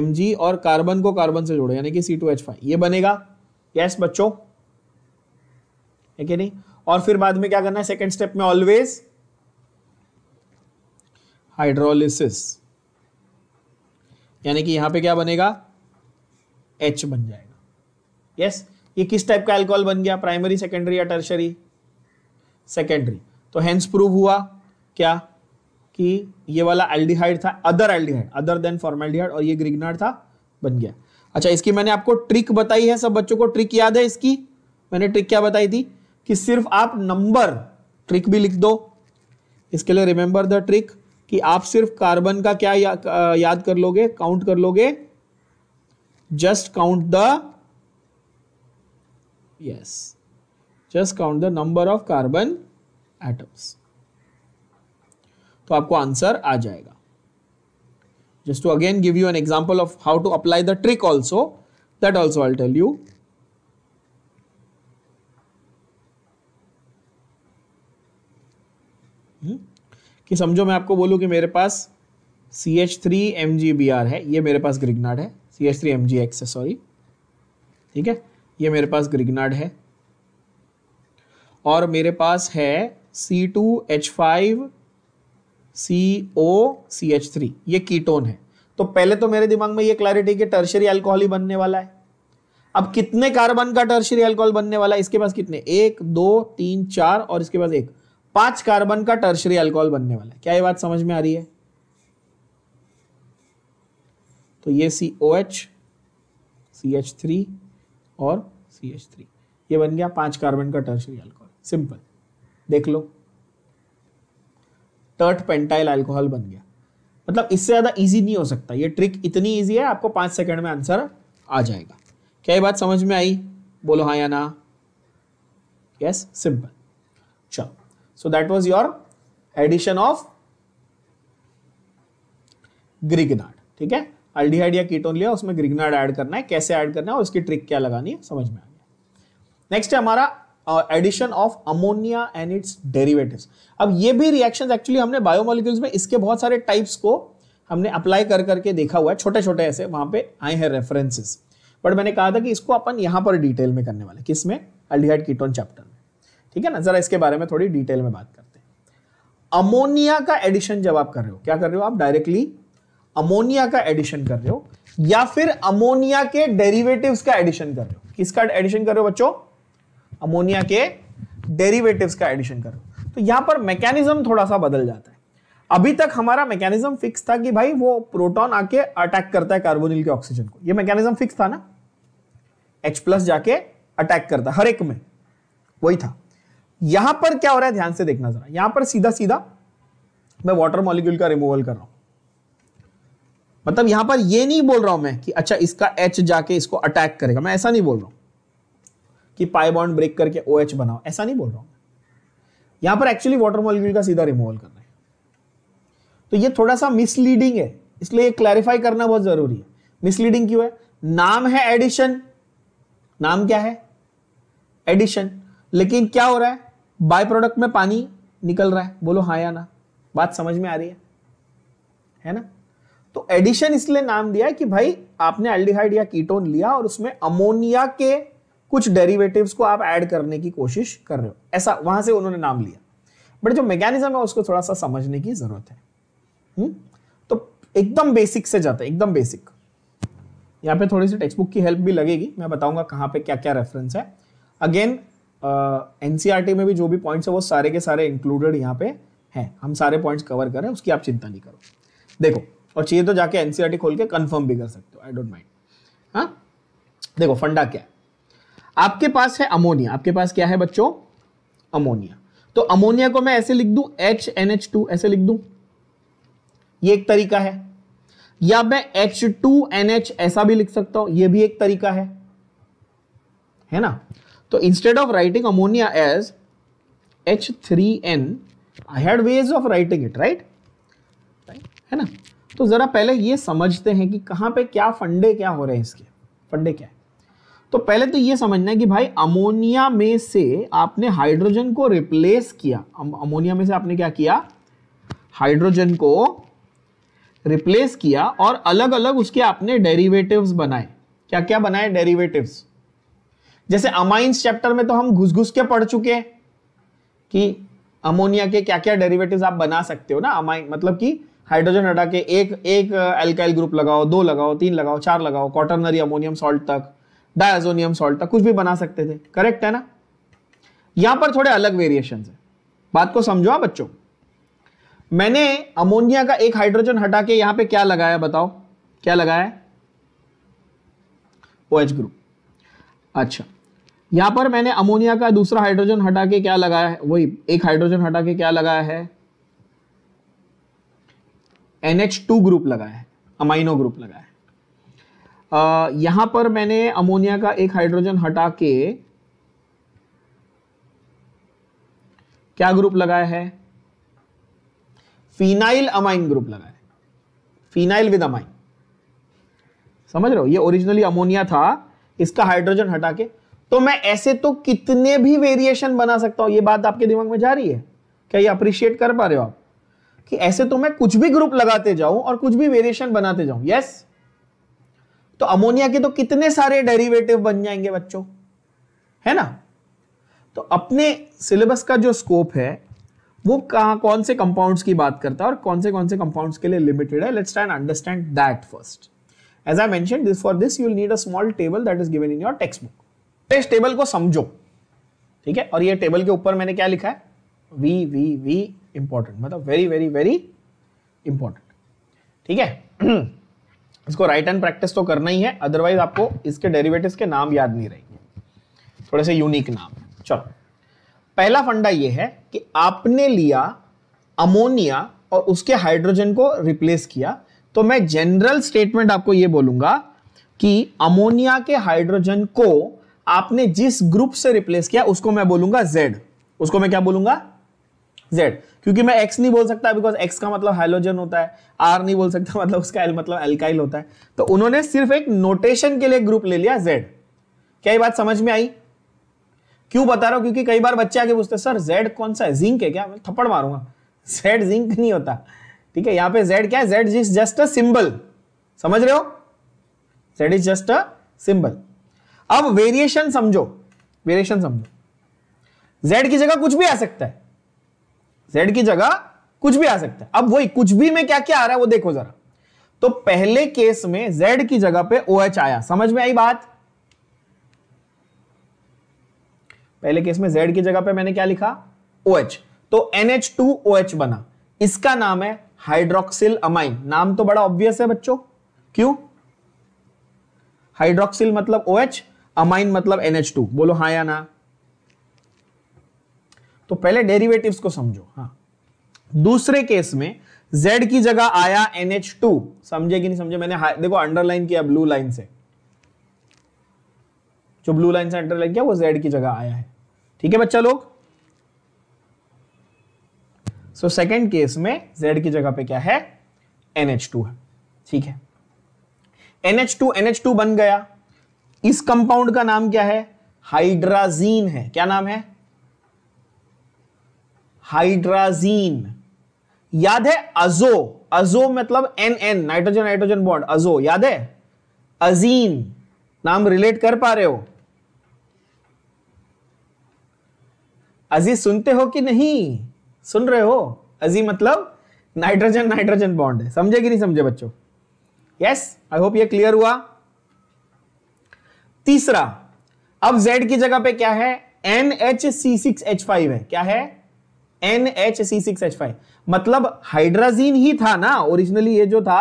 एम और कार्बन को कार्बन से जोड़ो यानी कि सी टू एच फाइव ये बनेगा यस बच्चों है नहीं और फिर बाद में क्या करना है सेकेंड स्टेप में ऑलवेज हाइड्रोलिसिस यानी कि यहां पे क्या बनेगा एच बन जाएगा यस yes? ये किस टाइप का एल्कोहल बन गया प्राइमरी सेकेंडरी या टर्शरी सेकेंडरी तो हेंस प्रूव हुआ क्या कि ये वाला एल्डिहाइड था other aldehyde other than formaldehyde और ये ग्रिग्नाड था बन गया अच्छा इसकी मैंने आपको ट्रिक बताई है सब बच्चों को ट्रिक याद है इसकी मैंने ट्रिक क्या बताई थी कि सिर्फ आप नंबर ट्रिक भी लिख दो इसके लिए रिमेंबर द ट्रिक कि आप सिर्फ कार्बन का क्या या, याद कर लोगे काउंट कर लोगे just count the yes just count the number of carbon atoms तो आपको आंसर आ जाएगा just to again give you an example of how to apply the trick also that also I tell you कि समझो मैं आपको बोलूँ कि मेरे पास C H three M G B R है ये मेरे पास ग्रिगनाड है C H three M G X है सॉरी ठीक है ये मेरे पास ग्रिगनाड है और मेरे पास है C two H five C O C H three ये कीटोन है तो पहले तो मेरे दिमाग में ये क्लैरिटी कि टर्शरी अल्कोहल ही बनने वाला है अब कितने कार्बन का टर्शरी अल्कोहल बनने वाला है इसके पास कितने एक दो तीन चार और इसके पास एक पांच कार्बन का टर्शरी अल्कोहल बनने वाला है क्या ये बात समझ में आ रही है तो ये C O H C H three और सी एच थ्री ये बन गया पांच कार्बन का टर्शरी अल्कोहल सिंपल देख लो टर्ट पेंटाइल अल्कोहल बन गया मतलब इससे ज़्यादा इजी नहीं हो सकता ये ट्रिक इतनी इजी है आपको पांच सेकंड में आंसर आ जाएगा क्या ये बात समझ में आई बोलो हाँ या ना यस सिंपल चलो So that was your addition of Grignard ठीक है अल्डीहाइड या कीटोन लिया उसमें ग्रिगनाड ऐड करना है कैसे ऐड करना है और उसकी ट्रिक क्या लगानी है समझ में आ गया नेक्स्ट है हमारा addition of ammonia and its derivatives अब ये भी रिएक्शन एक्चुअली हमने बायोमोलिक्यूल्स में इसके बहुत सारे टाइप्स को हमने अप्लाई कर करके देखा हुआ है छोटे छोटे ऐसे वहां पे आए हैं रेफरेंसेस बट मैंने कहा था कि इसको अपन यहां पर डिटेल में करने वाले किसमें अल्डीहाइड कीटोन चैप्टर में ठीक है ना जरा इसके बारे में थोड़ी डिटेल में बात करते हैं अमोनिया का एडिशन जब आप कर रहे हो क्या कर रहे हो आप डायरेक्टली अमोनिया का एडिशन कर रहे हो या फिर अमोनिया के डेरिवेटिव का एडिशन कर रहे हो किसका एडिशन कर रहे हो बच्चों अमोनिया के डेरिवेटिव का एडिशन कर रहे हो तो यहां पर मैकेनिज्म थोड़ा सा बदल जाता है अभी तक हमारा मैकेनिज्म फिक्स था कि भाई वो प्रोटॉन आके अटैक करता है कार्बोनिल के ऑक्सीजन को ये मैकेनिज्म फिक्स था ना H प्लस जाके अटैक करता हर एक में वही था यहां पर क्या हो रहा है ध्यान से देखना जरा यहां पर सीधा सीधा मैं वाटर मॉलिक्यूल का रिमूवल कर रहा हूं मतलब यहां पर यह नहीं बोल रहा हूं मैं कि अच्छा इसका एच जाके इसको अटैक करेगा मैं ऐसा नहीं बोल रहा हूं कि पाई बॉन्ड ब्रेक करके ओ OH बनाओ ऐसा नहीं बोल रहा हूं यहां पर एक्चुअली वाटर मॉलिक्यूल का सीधा रिमूवल कर रहे हैं तो ये थोड़ा सा मिसलीडिंग है इसलिए क्लैरिफाई करना बहुत जरूरी है मिसलीडिंग क्यों है नाम है एडिशन नाम क्या है एडिशन लेकिन क्या हो रहा है बाय प्रोडक्ट में पानी निकल रहा है बोलो हाँ या ना बात समझ में आ रही है है ना तो एडिशन इसलिए नाम दिया है कि भाई आपने एल्डिहाइड या कीटोन लिया और उसमें अमोनिया के कुछ डेरिवेटिव्स को आप ऐड करने की कोशिश कर रहे हो ऐसा वहां से उन्होंने नाम लिया बट जो मैकेनिज्म है उसको थोड़ा सा समझने की जरूरत है हुँ? हम्म? तो एकदम बेसिक से जाते हैं एकदम बेसिक यहाँ पे थोड़ी सी टेक्सट बुक की हेल्प भी लगेगी मैं बताऊंगा कहाँ पे क्या क्या रेफरेंस है अगेन एन e में भी जो भी पॉइंट्स है वो सारे के सारे इंक्लूडेड यहाँ पे हैं हम सारे पॉइंट्स कवर कर रहे हैं उसकी आप चिंता नहीं करो देखो और चाहिए तो जाके एन e खोल के कन्फर्म भी कर सकते हो आई डोंट माइंड हाँ देखो फंडा क्या है आपके पास है अमोनिया आपके पास क्या है बच्चों अमोनिया तो अमोनिया को मैं ऐसे लिख दू एच एन एच टू ऐसे लिख दू ये एक तरीका है या मैं एच टू एन एच ऐसा भी लिख सकता हूं ये भी एक तरीका है है ना तो instead of writing ammonia as H three N I had ways of writing it right है ना तो ज़रा पहले ये समझते हैं कि कहां पे क्या फंडे क्या हो रहे हैं इसके फंडे क्या है तो पहले तो ये समझना है कि भाई अमोनिया में से आपने हाइड्रोजन को रिप्लेस किया अमोनिया में से आपने क्या किया हाइड्रोजन को रिप्लेस किया और अलग अलग उसके आपने डेरिवेटिव्स बनाए क्या क्या बनाए डेरिवेटिव्स जैसे अमाइंस चैप्टर में तो हम घुस घुस के पढ़ चुके हैं कि अमोनिया के क्या क्या डेरिवेटिव्स आप बना सकते हो ना अमाइन मतलब कि हाइड्रोजन हटा के एक एक एल्काइल uh, ग्रुप लगाओ दो लगाओ तीन लगाओ चार लगाओ कॉटनरी अमोनियम सॉल्ट तक डायजोनियम सॉल्ट तक कुछ भी बना सकते थे करेक्ट है ना यहां पर थोड़े अलग वेरिएशन है बात को समझो बच्चों मैंने अमोनिया का एक हाइड्रोजन हटा के यहां पे क्या लगाया बताओ क्या लगाया ओ एच ग्रुप अच्छा यहां पर मैंने अमोनिया का दूसरा हाइड्रोजन हटा के क्या लगाया है वही एक हाइड्रोजन हटा के क्या लगाया है NH2 ग्रुप लगाया है अमाइनो ग्रुप लगाया है यहां पर मैंने अमोनिया का एक हाइड्रोजन हटा के क्या ग्रुप लगाया है फिनाइल अमाइन ग्रुप लगाया है फिनाइल विद अमाइन समझ रहे हो ये ओरिजिनली अमोनिया था इसका हाइड्रोजन हटा के तो मैं ऐसे तो कितने भी वेरिएशन बना सकता हूं ये बात आपके दिमाग में जा रही है क्या ये अप्रिशिएट कर पा रहे हो आप कि ऐसे तो मैं कुछ भी ग्रुप लगाते जाऊं और कुछ भी वेरिएशन बनाते जाऊं यस तो अमोनिया के तो कितने सारे डेरिवेटिव बन जाएंगे बच्चों है ना तो अपने सिलेबस का जो स्कोप है वो कहा कौन से कंपाउंड्स की बात करता है और कौन से कौन से कंपाउंड्स के लिए लिमिटेड है let's try understand that first as I mention this for this you need a small table that is given in your text book तो इस टेबल को समझो ठीक है और ये टेबल के ऊपर मैंने क्या लिखा है वी वी वी इंपॉर्टेंट मतलब वेरी वेरी वेरी इंपॉर्टेंट ठीक है इसको राइट एंड प्रैक्टिस तो करना ही है अदरवाइज आपको इसके डेरिवेटिव्स के नाम याद नहीं रहेंगे थोड़े से यूनिक नाम चलो पहला फंडा ये है कि आपने लिया अमोनिया और उसके हाइड्रोजन को रिप्लेस किया तो मैं जनरल स्टेटमेंट आपको ये बोलूंगा कि अमोनिया के हाइड्रोजन को आपने जिस ग्रुप से रिप्लेस किया उसको मैं बोलूंगा जेड उसको मैं क्या बोलूंगा जेड क्योंकि मैं एक्स नहीं बोल सकता बिकॉज एक्स का मतलब हाइलोजन होता है आर नहीं बोल सकता मतलब उसका एल मतलब एल्काइल होता है तो उन्होंने सिर्फ एक नोटेशन के लिए ग्रुप ले लिया जेड क्या ये बात समझ में आई क्यों बता रहा हूं क्योंकि कई बार बच्चे आगे पूछते सर जेड कौन सा है जिंक है क्या मैं थप्पड़ मारूंगा जेड जिंक नहीं होता ठीक है यहां पे जेड क्या है Z is just a symbol समझ रहे हो Z is just a symbol अब वेरिएशन समझो वेरिएशन समझो z की जगह कुछ भी आ सकता है z की जगह कुछ भी आ सकता है अब वही कुछ भी में क्या क्या आ रहा है वो देखो जरा तो पहले केस में z की जगह पे ओ OH आया समझ में आई बात पहले केस में z की जगह पे मैंने क्या लिखा ओ OH. तो NH2OH बना इसका नाम है हाइड्रोक्सिल अमाइन नाम तो बड़ा ऑब्वियस है बच्चों क्यों हाइड्रोक्सिल मतलब OH अमाइन मतलब एनएच टू बोलो हाँ या ना तो पहले डेरिवेटिव्स को समझो हाँ दूसरे केस में Z की जगह आया NH2 समझे कि नहीं समझे मैंने हाँ, देखो अंडरलाइन किया ब्लू लाइन से जो ब्लू लाइन से अंडरलाइन किया वो Z की जगह आया है ठीक है बच्चा लोग सो सेकंड केस में Z की जगह पे क्या है NH2 है ठीक है NH2 NH2 बन गया इस कंपाउंड का नाम क्या है हाइड्राजीन है क्या नाम है हाइड्राजीन याद है अजो अजो मतलब N N nitrogen nitrogen bond azo याद है अजीन नाम रिलेट कर पा रहे हो अजी सुनते हो कि नहीं सुन रहे हो अजी मतलब नाइट्रोजन नाइट्रोजन बॉन्ड है समझे कि नहीं समझे बच्चों यस आई होप ये क्लियर हुआ तीसरा अब Z की जगह पे क्या है N H C six H five है क्या है N H C six H five मतलब हाइड्राजीन ही था ना ओरिजिनली ये जो था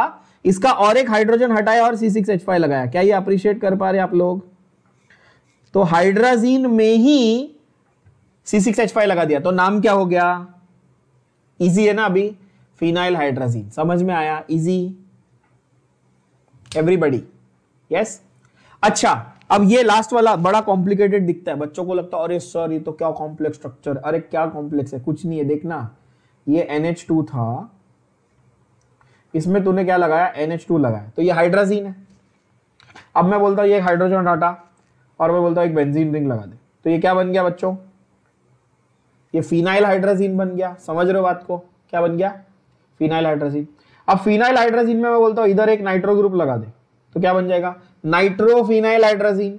इसका और एक हाइड्रोजन हटाया और सी सिक्स एच फाइव लगाया क्या ये अप्रिशिएट कर पा रहे आप लोग तो हाइड्राजीन में ही सी सिक्स एच फाइव लगा दिया तो नाम क्या हो गया इजी है ना अभी फिनाइल हाइड्राजीन समझ में आया इजी एवरीबडी यस अच्छा अब ये लास्ट वाला बड़ा कॉम्प्लिकेटेड दिखता है बच्चों को लगता है अरे सर ये तो क्या कॉम्प्लेक्स स्ट्रक्चर अरे क्या कॉम्प्लेक्स है कुछ नहीं है देखना ये NH2 था इसमें तूने क्या लगाया NH2 लगाया तो ये हाइड्राजीन है अब मैं बोलता हूँ ये हाइड्रोजन डाटा और मैं बोलता हूँ एक बेंजीन रिंग लगा दे तो ये क्या बन गया बच्चों ये फिनाइल हाइड्राजीन बन गया समझ रहे हो बात को क्या बन गया फिनाइल हाइड्राजीन अब फिनाइल हाइड्राजीन में मैं बोलता हूँ इधर एक नाइट्रो ग्रुप लगा दे तो क्या बन जाएगा नाइट्रोफिनाइल हाइड्रोजीन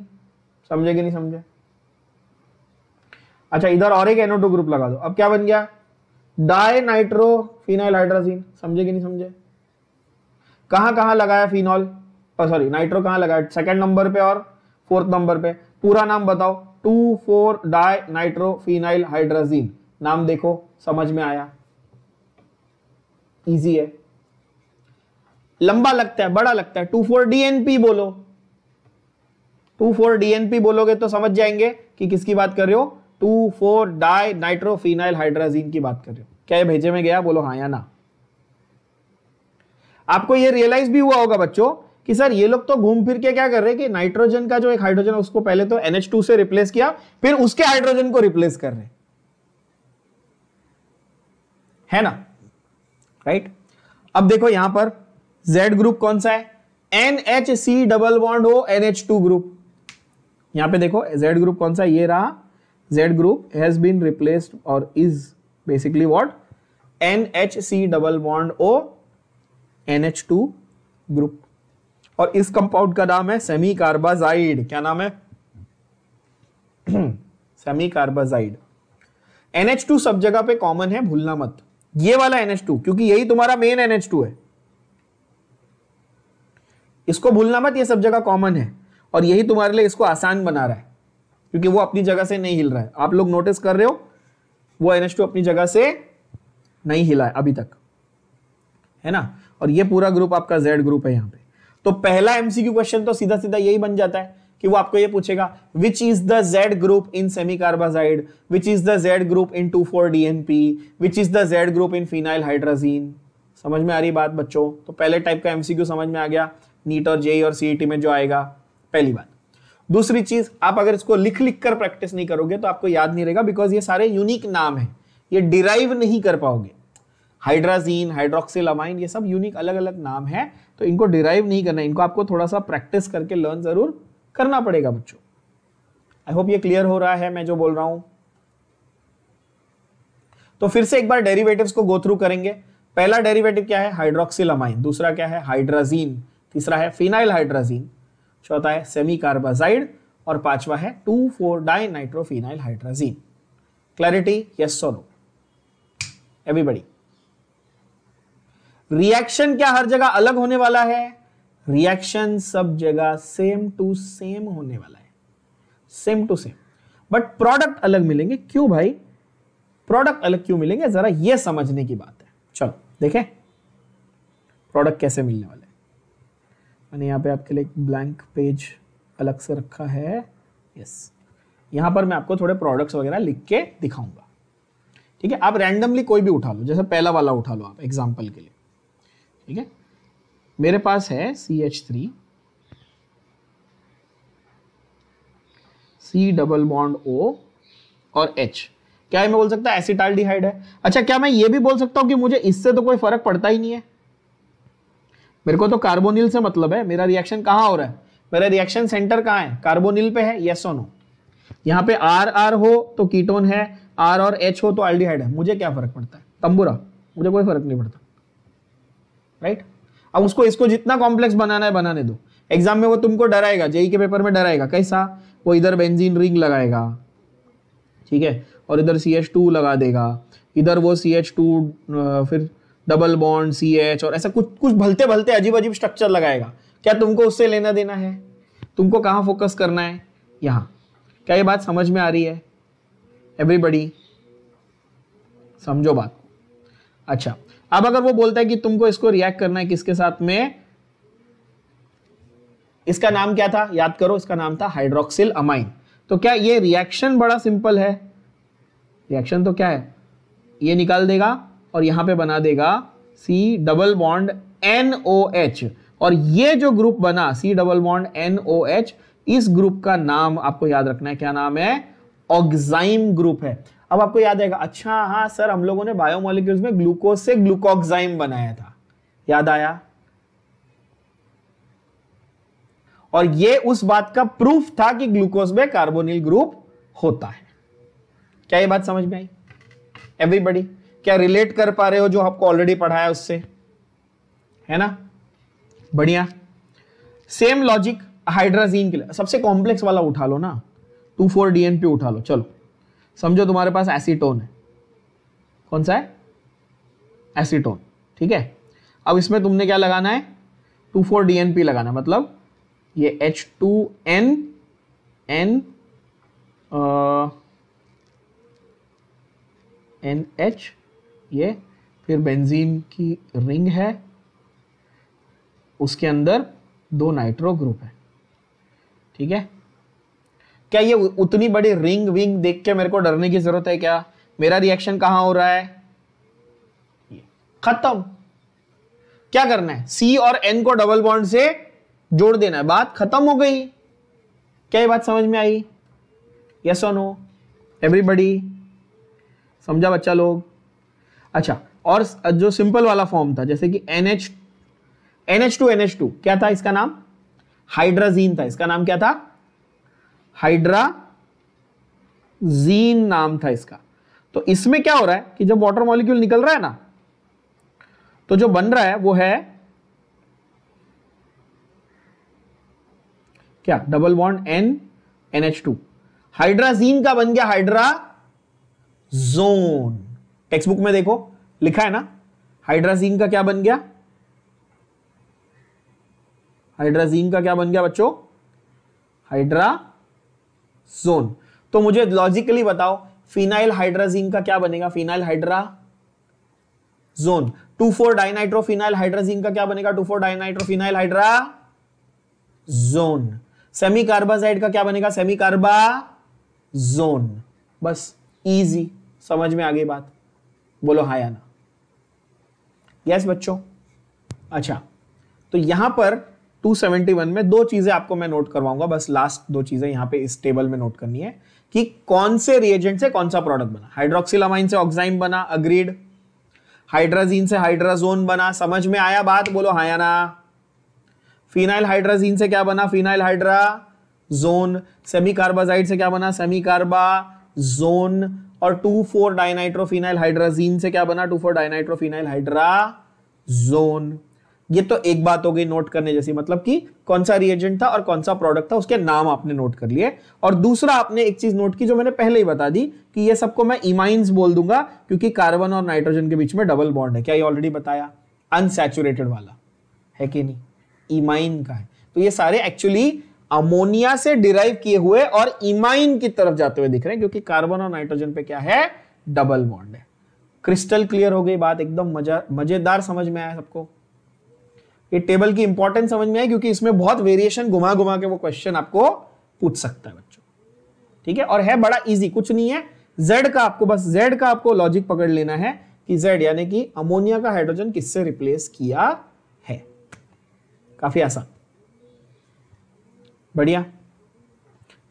समझे कि नहीं समझे अच्छा इधर और एक एनोटो ग्रुप लगा दो अब क्या बन गया डाई नाइट्रोफिनाइल हाइड्रोजीन समझे कि नहीं समझे कहां कहां लगाया फिनॉल सॉरी नाइट्रो कहां लगाया सेकंड नंबर पे और फोर्थ नंबर पे पूरा नाम बताओ two four di nitrophenyl hydrazine नाम देखो समझ में आया इजी है लंबा लगता है बड़ा लगता है टू फोर डीएनपी बोलो टू फोर डीएनपी बोलोगे तो समझ जाएंगे कि किसकी बात कर रहे हो two four di nitrophenyl hydrazine की बात कर रहे हो क्या ये भेजे में गया बोलो हाँ या ना आपको ये रियलाइज भी हुआ होगा बच्चों कि सर ये लोग तो घूम फिर के क्या कर रहे हैं कि नाइट्रोजन का जो एक हाइड्रोजन है उसको पहले तो NH2 से रिप्लेस किया फिर उसके हाइड्रोजन को रिप्लेस कर रहे है ना राइट right? अब देखो यहां पर Z ग्रुप कौन सा है एन डबल बॉन्ड हो एन एच टू ग्रुप यहाँ पे देखो जेड ग्रुप कौन सा ये रहा Z group has been replaced और is basically what N H C double bond O N H two group और इस कंपाउंड का नाम है सेमी कार्बाजाइड क्या नाम है सेमी कार्बाजाइड टू सब जगह पे कॉमन है भूलना मत ये वाला टू क्योंकि यही तुम्हारा मेन टू है इसको भूलना मत ये सब जगह कॉमन है और यही तुम्हारे लिए इसको आसान बना रहा है क्योंकि वो अपनी जगह से नहीं हिल रहा है आप लोग नोटिस कर रहे हो वो एन अपनी जगह से नहीं हिला है अभी तक है ना और ये पूरा ग्रुप आपका जेड ग्रुप है यहाँ पे तो पहला एमसीक्यू क्वेश्चन तो सीधा सीधा यही बन जाता है कि वो आपको ये पूछेगा which is the Z group in semicarbazide which is the Z group in two four DNP which is the Z group in phenyl hydrazine समझ में आ रही बात बच्चों तो पहले टाइप का एमसीक्यू समझ में आ गया नीट और जेई और सीईटी में जो आएगा पहली बात दूसरी चीज आप अगर इसको लिख लिख कर प्रैक्टिस नहीं करोगे तो आपको याद नहीं रहेगा बिकॉज ये सारे यूनिक नाम है ये डिराइव नहीं कर पाओगे हाइड्राजीन अमाइन ये सब यूनिक अलग अलग नाम है तो इनको डिराइव नहीं करना इनको आपको थोड़ा सा प्रैक्टिस करके लर्न जरूर करना पड़ेगा बच्चों आई होप ये क्लियर हो रहा है मैं जो बोल रहा हूं तो फिर से एक बार डेरिवेटिव्स को गो थ्रू करेंगे पहला डेरिवेटिव क्या है अमाइन दूसरा क्या है हाइड्राजीन तीसरा है फिनाइल हाइड्राजीन चौथा है सेमी कार्बाजाइड और पांचवा है two four di nitrophenyl hydrazine clarity yes और नो एवरीबडी रिएक्शन क्या हर जगह अलग होने वाला है रिएक्शन सब जगह सेम टू सेम होने वाला है same to same but product अलग मिलेंगे क्यों भाई प्रोडक्ट अलग क्यों मिलेंगे जरा यह समझने की बात है चलो देखें प्रोडक्ट कैसे मिलने वाला मैंने यहाँ पे आपके लिए एक ब्लैंक पेज अलग से रखा है यस यहाँ पर मैं आपको थोड़े प्रोडक्ट्स वगैरह लिख के दिखाऊंगा ठीक है आप रैंडमली कोई भी उठा लो जैसे पहला वाला उठा लो आप एग्जाम्पल के लिए ठीक है मेरे पास है C H three C double bond O और एच क्या मैं बोल सकता एसिटाल डिहाइड है अच्छा क्या मैं ये भी बोल सकता हूँ कि मुझे इससे तो कोई फर्क पड़ता ही नहीं है मेरे को तो कार्बोनिल से मतलब है मेरा रिएक्शन कहाँ हो रहा है मेरा रिएक्शन सेंटर कहाँ है कार्बोनिल पे है यस और नो यहाँ पे आर आर हो तो कीटोन है आर और एच हो तो एल्डिहाइड है मुझे क्या फर्क पड़ता है तंबूरा मुझे कोई फर्क नहीं पड़ता राइट अब उसको इसको जितना कॉम्प्लेक्स बनाना है बनाने दो एग्जाम में वो तुमको डराएगा जेई के पेपर में डराएगा कैसा वो इधर बेंजीन रिंग लगाएगा ठीक है और इधर सी एच टू लगा देगा इधर वो सी एच टू फिर डबल बॉन्ड सी एच और ऐसा कुछ कुछ भलते भलते अजीब अजीब स्ट्रक्चर लगाएगा क्या तुमको उससे लेना देना है तुमको कहाँ फोकस करना है यहाँ क्या ये बात समझ में आ रही है एवरीबडी समझो बात अच्छा अब अगर वो बोलता है कि तुमको इसको रिएक्ट करना है किसके साथ में इसका नाम क्या था याद करो इसका नाम था हाइड्रोक्सिल अमाइन तो क्या ये रिएक्शन बड़ा सिंपल है रिएक्शन तो क्या है ये निकाल देगा और यहां पे बना देगा C double bond N O H और ये जो ग्रुप बना C double bond N O H इस ग्रुप का नाम आपको याद रखना है क्या नाम है ऑक्साइम ग्रुप है अब आपको याद आएगा अच्छा हाँ सर हम लोगों ने बायोमोलिक्यूल्स में ग्लूकोज से ग्लूकोक्साइम बनाया था याद आया और ये उस बात का प्रूफ था कि ग्लूकोज में कार्बोनिल ग्रुप होता है क्या ये बात समझ में आई एवरीबडी क्या रिलेट कर पा रहे हो जो आपको ऑलरेडी पढ़ा है उससे है ना बढ़िया सेम लॉजिक हाइड्राजीन के लिए सबसे कॉम्प्लेक्स वाला उठा लो ना टू फोर डीएनपी उठा लो चलो समझो तुम्हारे पास एसीटोन है कौन सा है एसीटोन ठीक है अब इसमें तुमने क्या लगाना है टू फोर डीएनपी लगाना मतलब ये H two N N N H ये फिर बेंजीन की रिंग है उसके अंदर दो नाइट्रो ग्रुप है ठीक है क्या ये उतनी बड़ी रिंग विंग देख के मेरे को डरने की जरूरत है क्या मेरा रिएक्शन कहां हो रहा है खत्म क्या करना है सी और एन को डबल बॉन्ड से जोड़ देना है बात खत्म हो गई क्या ये बात समझ में आई यस और नो एवरीबडी समझा बच्चा लोग अच्छा और जो सिंपल वाला फॉर्म था जैसे कि NH NH2 N H two two क्या था इसका नाम हाइड्राजीन था इसका नाम क्या था हाइड्राजीन नाम था इसका तो इसमें क्या हो रहा है कि जब वाटर मॉलिक्यूल निकल रहा है ना तो जो बन रहा है वो है क्या double bond N NH2 two hydrazine का बन गया हाइड्रा जोन टेक्स्ट बुक में देखो लिखा है ना हाइड्राजीन का क्या बन गया हाइड्राजीन का क्या बन गया बच्चों हाइड्रा जोन तो मुझे लॉजिकली बताओ फिनाइल हाइड्राजीन का क्या बनेगा phenyl hydrazone two four dinitrophenyl hydrazine का क्या बनेगा two four dinitrophenyl hydrazone semi semicarbazide का क्या बनेगा सेमी कार्बा जोन बस इजी समझ में आ गई बात बोलो हाँ या ना यस बच्चों अच्छा तो यहां पर 271 में दो चीजें आपको मैं नोट करवाऊंगा बस लास्ट दो चीजें यहां पे इस टेबल में नोट करनी है कि कौन से रिएजेंट से कौन सा प्रोडक्ट बना हाइड्रोक्सिलामाइन से ऑक्साइम बना अग्रीड हाइड्राजीन से हाइड्राजोन बना समझ में आया बात बोलो हाया ना फिनाइल हाइड्राजीन से क्या बना फिनाइल हाइड्रा जोन सेमी कार्बाजाइड से क्या बना सेमी कार्बा जोन और टू फोर डाइनाइट्रोफिनाइल हाइड्राजीन से क्या बना टू फोर डाइनाइट्रोफिनाइल हाइड्राजोन ये तो एक बात हो गई नोट करने जैसी मतलब कि कौन सा रिएजेंट था और कौन सा प्रोडक्ट था उसके नाम आपने नोट कर लिए और दूसरा आपने एक चीज नोट की जो मैंने पहले ही बता दी कि ये सबको मैं इमाइंस बोल दूंगा क्योंकि कार्बन और नाइट्रोजन के बीच में डबल बॉन्ड है क्या ये ऑलरेडी बताया अनसेचुरेटेड वाला है कि नहीं इमाइन का है तो ये सारे एक्चुअली अमोनिया से डिराइव किए हुए और इमाइन की तरफ जाते हुए दिख रहे हैं क्योंकि कार्बन और नाइट्रोजन पे क्या है डबल बॉन्ड है क्रिस्टल क्लियर हो गई बात एकदम मजा मजेदार समझ में आया सबको ये टेबल की इंपॉर्टेंस समझ में आई क्योंकि इसमें बहुत वेरिएशन घुमा घुमा के वो क्वेश्चन आपको पूछ सकता है बच्चों ठीक है और है बड़ा इजी कुछ नहीं है जेड का आपको बस जेड का आपको लॉजिक पकड़ लेना है कि जेड यानी कि अमोनिया का हाइड्रोजन किससे रिप्लेस किया है काफी आसान बढ़िया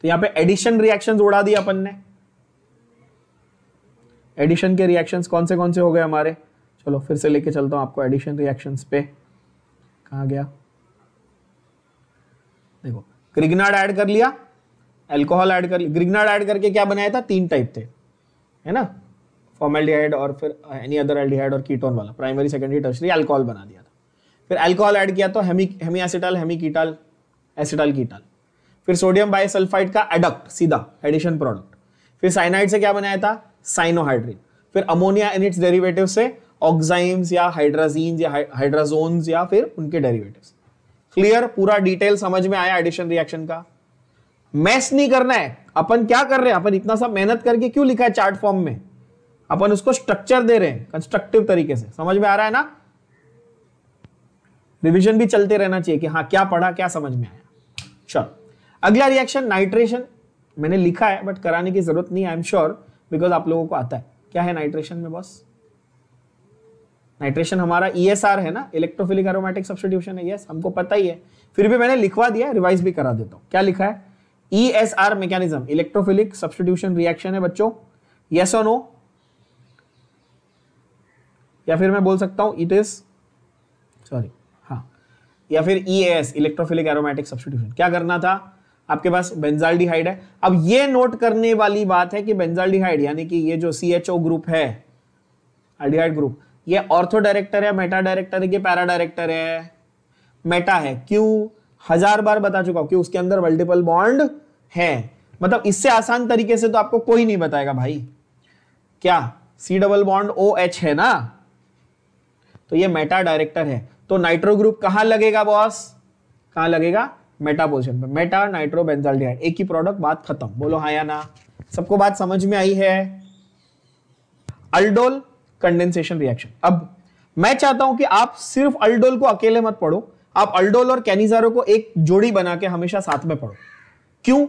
तो यहां पे एडिशन रिएक्शन उड़ा दिया अपन ने एडिशन के रिएक्शंस कौन से कौन से हो गए हमारे चलो फिर से लेके चलता हूं आपको एडिशन रिएक्शंस पे कहा गया देखो ग्रिगनाड ऐड कर लिया एल्कोहल ऐड कर लिया ग्रिगनाड ऐड करके क्या बनाया था तीन टाइप थे है ना फॉर्मेल्डिहाइड और फिर एनी अदर एल्डिहाइड और कीटोन वाला प्राइमरी सेकेंडरी टर्सरी एल्कोहल बना दिया था फिर एल्कोहल ऐड किया तो hemi hemi acetal hemi ketal acetal ketal फिर सोडियम बाइसल्फाइड का एडक्ट सीधा एडिशन प्रोडक्ट फिर साइनाइड से क्या बनाया था साइनोहाइड्रिन फिर अमोनिया इन इट्स डेरिवेटिव से ऑक्साइम्स या हाइड्राजीन या हाइड्राजोन या फिर उनके डेरिवेटिव क्लियर पूरा डिटेल समझ में आया एडिशन रिएक्शन का मैस नहीं करना है अपन क्या कर रहे हैं अपन इतना सब मेहनत करके क्यों लिखा है चार्ट फॉर्म में अपन उसको स्ट्रक्चर दे रहे हैं कंस्ट्रक्टिव तरीके से समझ में आ रहा है ना रिवीजन भी चलते रहना चाहिए कि हाँ क्या पढ़ा क्या समझ में आया चलो अगला रिएक्शन नाइट्रेशन मैंने लिखा है बट कराने की जरूरत नहीं आई एम श्योर बिकॉज आप लोगों को आता है क्या है नाइट्रेशन में बॉस नाइट्रेशन हमारा ई e है ना इलेक्ट्रोफिलिक एरोमेटिक सब्सटीट्यूशन है यस हमको पता ही है फिर भी मैंने लिखवा दिया रिवाइज भी करा देता हूँ क्या लिखा है E S R mechanism electrophilic substitution reaction है बच्चों यस और नो या फिर मैं बोल सकता हूं इट इज सॉरी हाँ या फिर E S electrophilic aromatic substitution क्या करना था आपके पास बेंजाल्डिहाइड है अब ये नोट करने वाली बात है कि बेंजाल्डिहाइड यानी कि ये जो सी एच ओ ग्रुप है अल्डिहाइड ग्रुप ये ऑर्थो डायरेक्टर है मेटा डायरेक्टर है कि पैरा डायरेक्टर है मेटा है क्यों हजार बार बता चुका हूं कि उसके अंदर मल्टीपल बॉन्ड है मतलब इससे आसान तरीके से तो आपको कोई नहीं बताएगा भाई क्या C double bond O H है ना तो ये मेटा डायरेक्टर है तो नाइट्रो ग्रुप कहां लगेगा बॉस कहां लगेगा मेटा पोजिशन पे मेटा नाइट्रो बेंजाल एक ही प्रोडक्ट बात खत्म बोलो हाँ या ना सबको बात समझ में आई है अल्डोल कंडेंसेशन रिएक्शन अब मैं चाहता हूं कि आप सिर्फ अल्डोल को अकेले मत पढ़ो आप अल्डोल और कैनिजारो को एक जोड़ी बना के हमेशा साथ में पढ़ो क्यों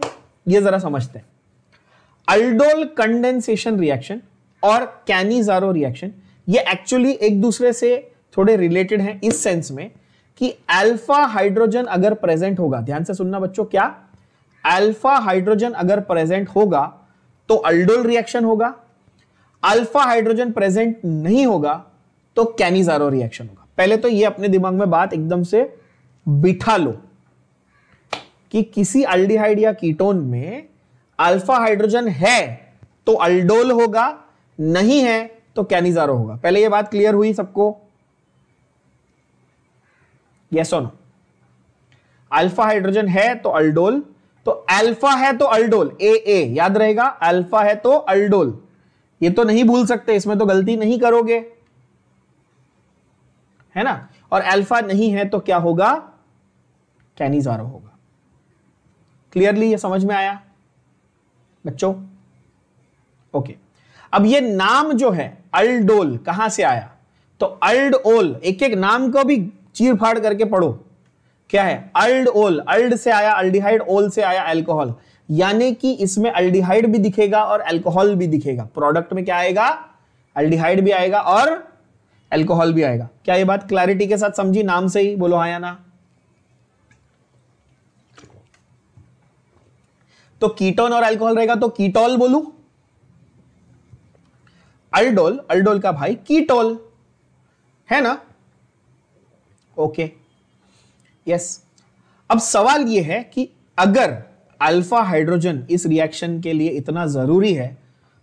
ये जरा समझते हैं अल्डोल कंडेंसेशन रिएक्शन और कैनिजारो रिएक्शन ये एक्चुअली एक दूसरे से थोड़े रिलेटेड हैं इस सेंस में कि अल्फा हाइड्रोजन अगर प्रेजेंट होगा ध्यान से सुनना बच्चों क्या अल्फा हाइड्रोजन अगर प्रेजेंट होगा तो अल्डोल रिएक्शन होगा अल्फा हाइड्रोजन प्रेजेंट नहीं होगा तो कैनिजारो रिएक्शन होगा पहले तो ये अपने दिमाग में बात एकदम से बिठा लो कि किसी अल्डिहाइड या कीटोन में अल्फा हाइड्रोजन है तो अल्डोल होगा नहीं है तो कैनिजारो होगा पहले ये बात क्लियर हुई सबको यस ऑन अल्फा हाइड्रोजन है तो अल्डोल तो अल्फा है तो अल्डोल ए ए याद रहेगा अल्फा है तो अल्डोल ये तो नहीं भूल सकते इसमें तो गलती नहीं करोगे है ना और अल्फा नहीं है तो क्या होगा कैनिजारो होगा क्लियरली ये समझ में आया बच्चों ओके अब ये नाम जो है अल्डोल कहां से आया तो अल्ड ओल एक एक नाम को भी चीर फाड़ करके पढ़ो क्या है अल्ड ओल अल्ड से आया अल्डिहाइड ओल से आया एल्कोहल यानी कि इसमें अल्डिहाइड भी दिखेगा और एल्कोहल भी दिखेगा प्रोडक्ट में क्या आएगा अल्डिहाइड भी आएगा और एल्कोहल भी आएगा क्या ये बात क्लैरिटी के साथ समझी नाम से ही बोलो हाँ ना तो कीटोन और एल्कोहल रहेगा तो कीटोल बोलू अल्डोल अल्डोल का भाई कीटोल है ना ओके यस अब सवाल ये है कि अगर अल्फा हाइड्रोजन इस रिएक्शन के लिए इतना जरूरी है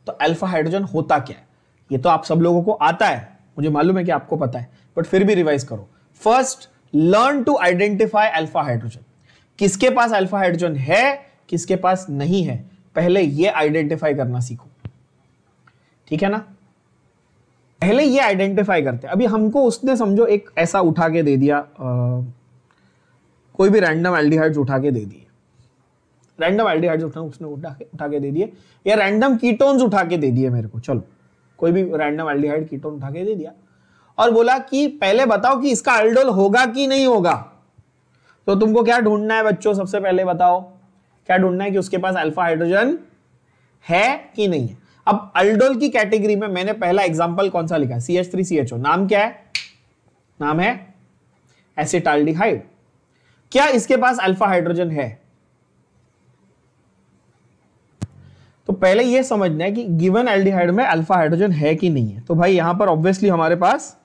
तो अल्फा हाइड्रोजन होता क्या है ये तो आप सब लोगों को आता है मुझे मालूम है कि आपको पता है बट फिर भी रिवाइज करो first learn to identify alpha hydrogen किसके पास अल्फा हाइड्रोजन है किसके पास नहीं है पहले ये आइडेंटिफाई करना सीखो ठीक है ना पहले ये आइडेंटिफाई करते हैं अभी हमको उसने समझो एक ऐसा उठा के दे दिया आ, कोई भी रैंडम एल्डिहाइड्स उठा के दे दिए रैंडम एल्डिहाइड्स उठा उसने उठा के उठा के दे दिए या रैंडम कीटोन्स उठा के दे दिए मेरे को चलो कोई भी रैंडम एल्डिहाइड कीटोन उठा के दे दिया और बोला कि पहले बताओ कि इसका अल्डोल होगा कि नहीं होगा तो तुमको क्या ढूंढना है बच्चों सबसे पहले बताओ क्या ढूंढना है कि उसके पास अल्फा हाइड्रोजन है कि नहीं है अब अल्डोल की कैटेगरी में मैंने पहला एग्जाम्पल कौन सा लिखा C H three C H O नाम क्या है नाम है एसिटाल्डिहाइड क्या इसके पास अल्फा हाइड्रोजन है तो पहले यह समझना है कि गिवन एल्डिहाइड में अल्फा हाइड्रोजन है कि नहीं है तो भाई यहां पर ऑब्वियसली हमारे पास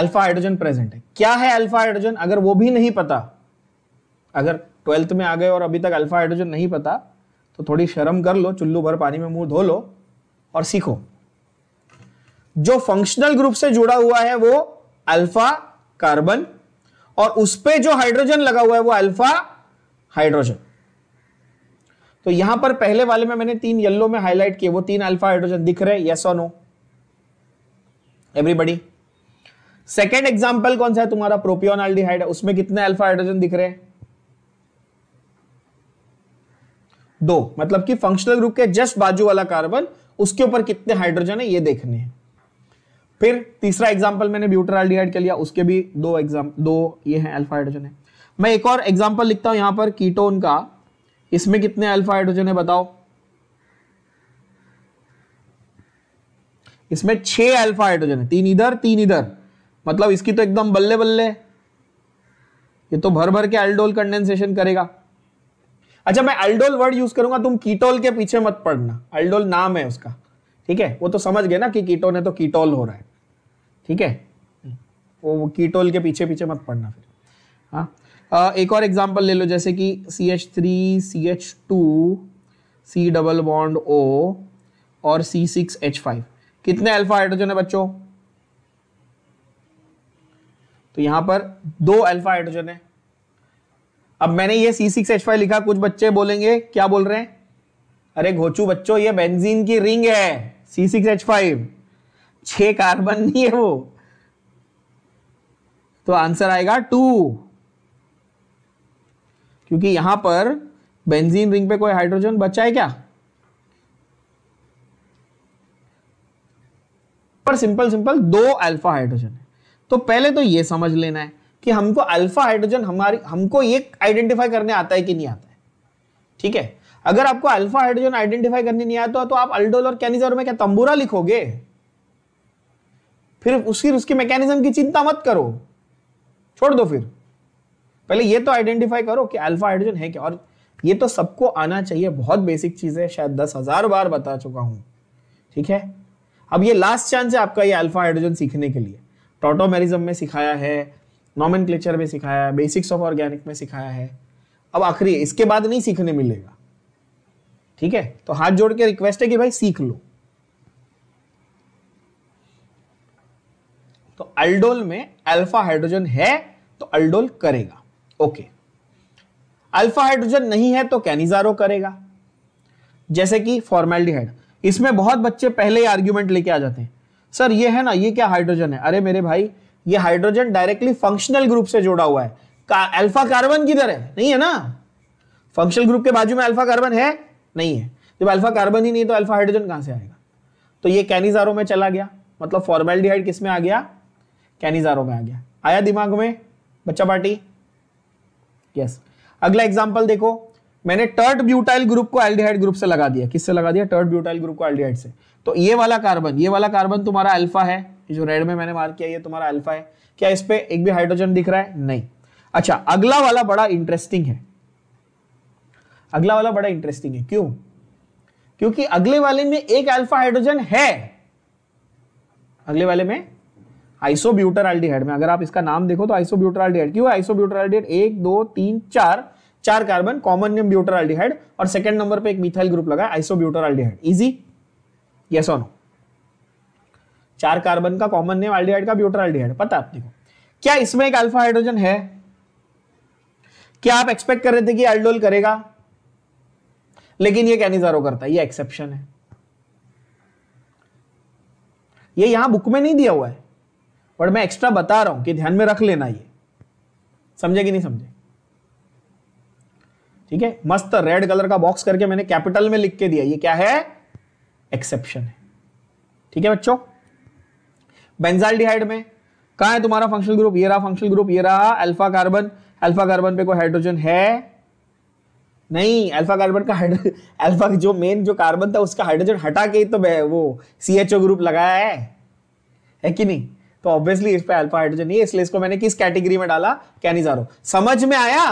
अल्फा हाइड्रोजन प्रेजेंट है क्या है अल्फा हाइड्रोजन अगर वो भी नहीं पता अगर ट्वेल्थ में आ गए और अभी तक अल्फा हाइड्रोजन नहीं पता तो थोड़ी शर्म कर लो चुल्लू भर पानी में मुंह धो लो और सीखो जो फंक्शनल ग्रुप से जुड़ा हुआ है वो अल्फा कार्बन और उस पर जो हाइड्रोजन लगा हुआ है वो अल्फा हाइड्रोजन तो यहां पर पहले वाले में मैंने तीन येलो में हाईलाइट किए वो तीन अल्फा हाइड्रोजन दिख रहे यस और नो एवरीबडी सेकेंड एग्जाम्पल कौन सा है तुम्हारा प्रोपियोन है उसमें कितने अल्फा हाइड्रोजन दिख रहे हैं दो मतलब कि फंक्शनल ग्रुप के जस्ट बाजू वाला कार्बन उसके ऊपर कितने हाइड्रोजन है ये देखने हैं फिर तीसरा एग्जांपल मैंने ब्यूटराल्डिहाइड के लिया उसके भी दो एग्जाम दो ये हैं अल्फा हाइड्रोजन है मैं एक और एग्जांपल लिखता हूं यहां पर कीटोन का इसमें कितने अल्फा हाइड्रोजन है बताओ इसमें छह अल्फा हाइड्रोजन है तीन इधर तीन इधर मतलब इसकी तो एकदम बल्ले बल्ले ये तो भर भर के एल्डोल कंडेंसेशन करेगा अच्छा मैं अल्डोल वर्ड यूज करूंगा तुम कीटोल के पीछे मत पड़ना अल्डोल नाम है उसका ठीक है वो तो समझ गए ना कि कीटोन है तो कीटोल हो रहा है ठीक है वो कीटोल के पीछे पीछे मत पड़ना फिर हाँ एक और एग्जाम्पल ले लो जैसे कि C H three C H two C double bond O और सी सिक्स एच फाइव कितने अल्फा हाइड्रोजन है बच्चों तो यहां पर दो अल्फा हाइड्रोजन है अब मैंने ये सी सिक्स एच फाइव लिखा कुछ बच्चे बोलेंगे क्या बोल रहे हैं अरे घोचू बच्चों ये बेंजीन की रिंग है सी सिक्स फाइव छ कार्बन नहीं है वो तो आंसर आएगा टू क्योंकि यहां पर बेंजीन रिंग पे कोई हाइड्रोजन बचा है क्या पर सिंपल सिंपल दो अल्फा हाइड्रोजन है तो पहले तो ये समझ लेना है कि हमको अल्फा हाइड्रोजन हमारी हमको ये आइडेंटिफाई करने आता है कि नहीं आता है ठीक है अगर आपको अल्फा हाइड्रोजन आइडेंटिफाई करने नहीं आता तो आप अल्डोल और कैनिजर में क्या तंबूरा लिखोगे फिर उसकी उसकी मैकेनिज्म की चिंता मत करो छोड़ दो फिर पहले ये तो आइडेंटिफाई करो कि अल्फा हाइड्रोजन है क्या और ये तो सबको आना चाहिए बहुत बेसिक चीज है शायद दस हजार बार बता चुका हूं ठीक है अब ये लास्ट चांस है आपका ये अल्फा हाइड्रोजन सीखने के लिए टोटोमेरिज्म में सिखाया है नॉमन में सिखाया है बेसिक्स ऑफ ऑर्गेनिक में सिखाया है अब आखिरी इसके बाद नहीं सीखने मिलेगा ठीक है तो हाथ जोड़ के रिक्वेस्ट है कि भाई सीख लो तो अल्डोल में अल्फा हाइड्रोजन है तो अल्डोल करेगा ओके अल्फा हाइड्रोजन नहीं है तो कैनिजारो करेगा जैसे कि फॉर्मेल्डिहाइड इसमें बहुत बच्चे पहले ही आर्ग्यूमेंट लेके आ जाते हैं सर ये है ना ये क्या हाइड्रोजन है अरे मेरे भाई ये हाइड्रोजन डायरेक्टली फंक्शनल ग्रुप से जुड़ा हुआ है का, अल्फा कार्बन किधर है नहीं है ना फंक्शनल ग्रुप के बाजू में अल्फा कार्बन है नहीं है जब अल्फा कार्बन ही नहीं तो अल्फा हाइड्रोजन कहां से आएगा तो ये कैनिजारो में चला गया मतलब फॉर्मेल्डिहाइड किस में आ गया कैनिजारो में आ गया आया दिमाग में बच्चा पार्टी यस अगला एग्जाम्पल देखो मैंने टर्ट ब्यूटाइल ग्रुप को एल्डिहाइड ग्रुप से लगा दिया किससे लगा दिया टर्ट ब्यूटाइल ग्रुप को एल्डिहाइड से तो ये वाला कार्बन ये वाला कार्बन तुम्हारा अल्फा है जो रेड में मैंने मार्क किया ये तुम्हारा अल्फा है क्या इस पे एक भी हाइड्रोजन दिख रहा है नहीं अच्छा अगला वाला बड़ा इंटरेस्टिंग है अगला वाला बड़ा इंटरेस्टिंग है क्यों क्योंकि अगले वाले में एक अल्फा हाइड्रोजन है अगले वाले में आइसोब्यूटर अल्डीहाइड में अगर आप इसका नाम देखो तो आइसोब्यूटर अल्डीहाइड क्यों आइसोब्यूटर अल्डीहाइड एक दो तीन चार चार कार्बन कॉमन ब्यूटर अल्डीहाइड और सेकंड नंबर पे एक मिथाइल ग्रुप लगा आइसोब्यूटर अल्डीहाइड इजी यस और नो चार कार्बन का कॉमन नेम एल्डिहाइड का ब्यूटरल्डिहाइड पता आपने को क्या इसमें एक अल्फा हाइड्रोजन है क्या आप एक्सपेक्ट कर रहे थे कि एल्डोल करेगा लेकिन ये कैनिजारो करता है ये एक्सेप्शन है ये यहां बुक में नहीं दिया हुआ है पर मैं एक्स्ट्रा बता रहा हूं कि ध्यान में रख लेना ये समझे कि नहीं समझे ठीक है मस्त रेड कलर का बॉक्स करके मैंने कैपिटल में लिख के दिया ये क्या है एक्सेप्शन है ठीक है बच्चों बेंजाल्डिहाइड में कहा है तुम्हारा फंक्शनल ग्रुप ये रहा फंक्शनल ग्रुप ये रहा अल्फा कार्बन अल्फा कार्बन पे कोई हाइड्रोजन है नहीं अल्फा कार्बन का अल्फा जो मेन जो कार्बन था उसका हाइड्रोजन हटा के तो वो सी एच ओ ग्रुप लगाया है है कि नहीं तो ऑब्वियसली इस पे अल्फा हाइड्रोजन नहीं है इसलिए इसको मैंने किस कैटेगरी में डाला कैनिजारो समझ में आया